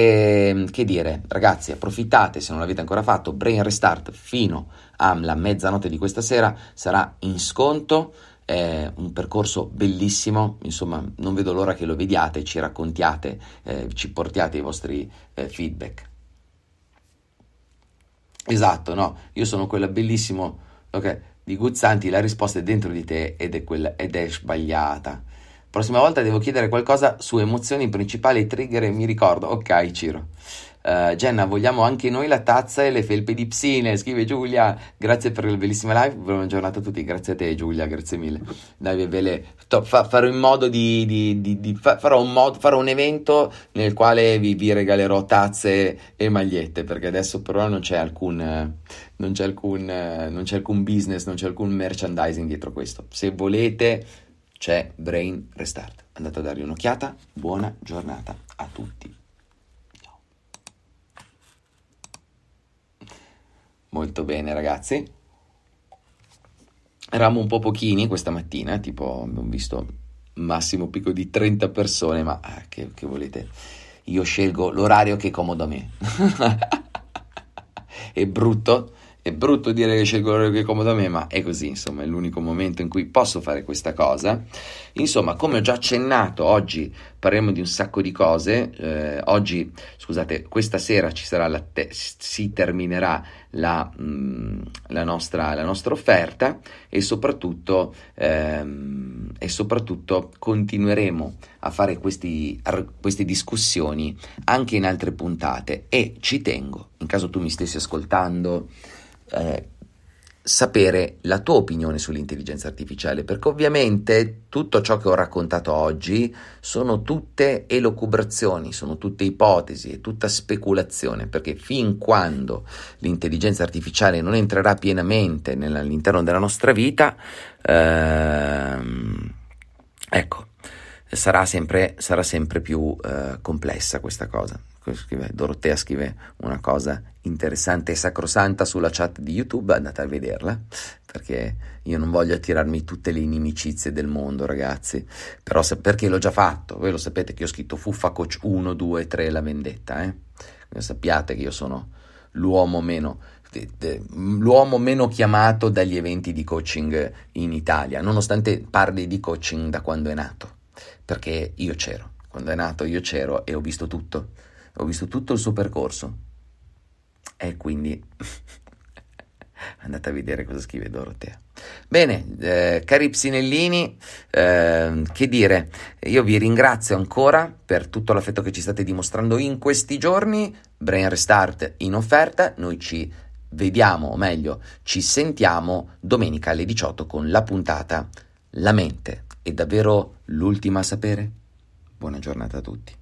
ehm, che dire, ragazzi, approfittate se non l'avete ancora fatto. Brain Restart fino alla mezzanotte di questa sera sarà in sconto. È un percorso bellissimo, insomma, non vedo l'ora che lo vediate, ci raccontiate, eh, ci portiate i vostri eh, feedback. Esatto, no, io sono quella bellissimo okay, di Guzzanti, la risposta è dentro di te ed è, quella, ed è sbagliata. Prossima volta devo chiedere qualcosa su emozioni principali, trigger e mi ricordo. Ok, Ciro. Uh, Jenna, vogliamo anche noi la tazza e le felpe di psine, scrive Giulia. Grazie per la bellissima live, buona giornata a tutti. Grazie a te Giulia, grazie mille. Dai, ve le to- fa- farò in modo di, di, di, di fa- farò, un mod- farò, un evento nel quale vi, vi, regalerò tazze e magliette, perché adesso però non c'è alcun non c'è alcun non c'è alcun business, non c'è alcun merchandising dietro questo. Se volete c'è Brain Restart. Andate a dargli un'occhiata, buona giornata a tutti. Ciao. Molto bene ragazzi. Eravamo un po' pochini questa mattina, tipo abbiamo visto massimo picco di 30 persone, ma ah, che, che volete? Io scelgo l'orario che è comodo a me. è brutto, è brutto dire che scelgo l'orario che è comodo a me, ma è così, insomma, è l'unico momento in cui posso fare questa cosa. Insomma, come ho già accennato, oggi parliamo di un sacco di cose. Eh, oggi, scusate, questa sera ci sarà la te- si terminerà la, mh, mm, la, nostra, la, nostra, offerta e soprattutto, ehm, e soprattutto continueremo a fare questi, ar- queste discussioni anche in altre puntate. E ci tengo, in caso tu mi stessi ascoltando eh, sapere la tua opinione sull'intelligenza artificiale, perché ovviamente tutto ciò che ho raccontato oggi sono tutte elocubrazioni, sono tutte ipotesi, è tutta speculazione, perché fin quando l'intelligenza artificiale non entrerà pienamente all'interno della nostra vita, ehm, ecco, sarà sempre, sarà sempre più eh, complessa questa cosa scrive, Dorotea scrive una cosa interessante e sacrosanta sulla chat di YouTube, andate a vederla, perché io non voglio attirarmi tutte le inimicizie del mondo, ragazzi, però se, perché l'ho già fatto, voi lo sapete che ho scritto Fuffa Coach 1, 2, 3, la vendetta, eh? sappiate che io sono l'uomo meno l'uomo meno chiamato dagli eventi di coaching in Italia, nonostante parli di coaching da quando è nato, perché io c'ero, quando è nato io c'ero e ho visto tutto ho visto tutto il suo percorso. E quindi andate a vedere cosa scrive Dorotea. Bene, eh, cari psinellini, eh, che dire, io vi ringrazio ancora per tutto l'affetto che ci state dimostrando in questi giorni. Brain Restart in offerta, noi ci vediamo, o meglio, ci sentiamo domenica alle 18 con la puntata La mente è davvero l'ultima a sapere? Buona giornata a tutti.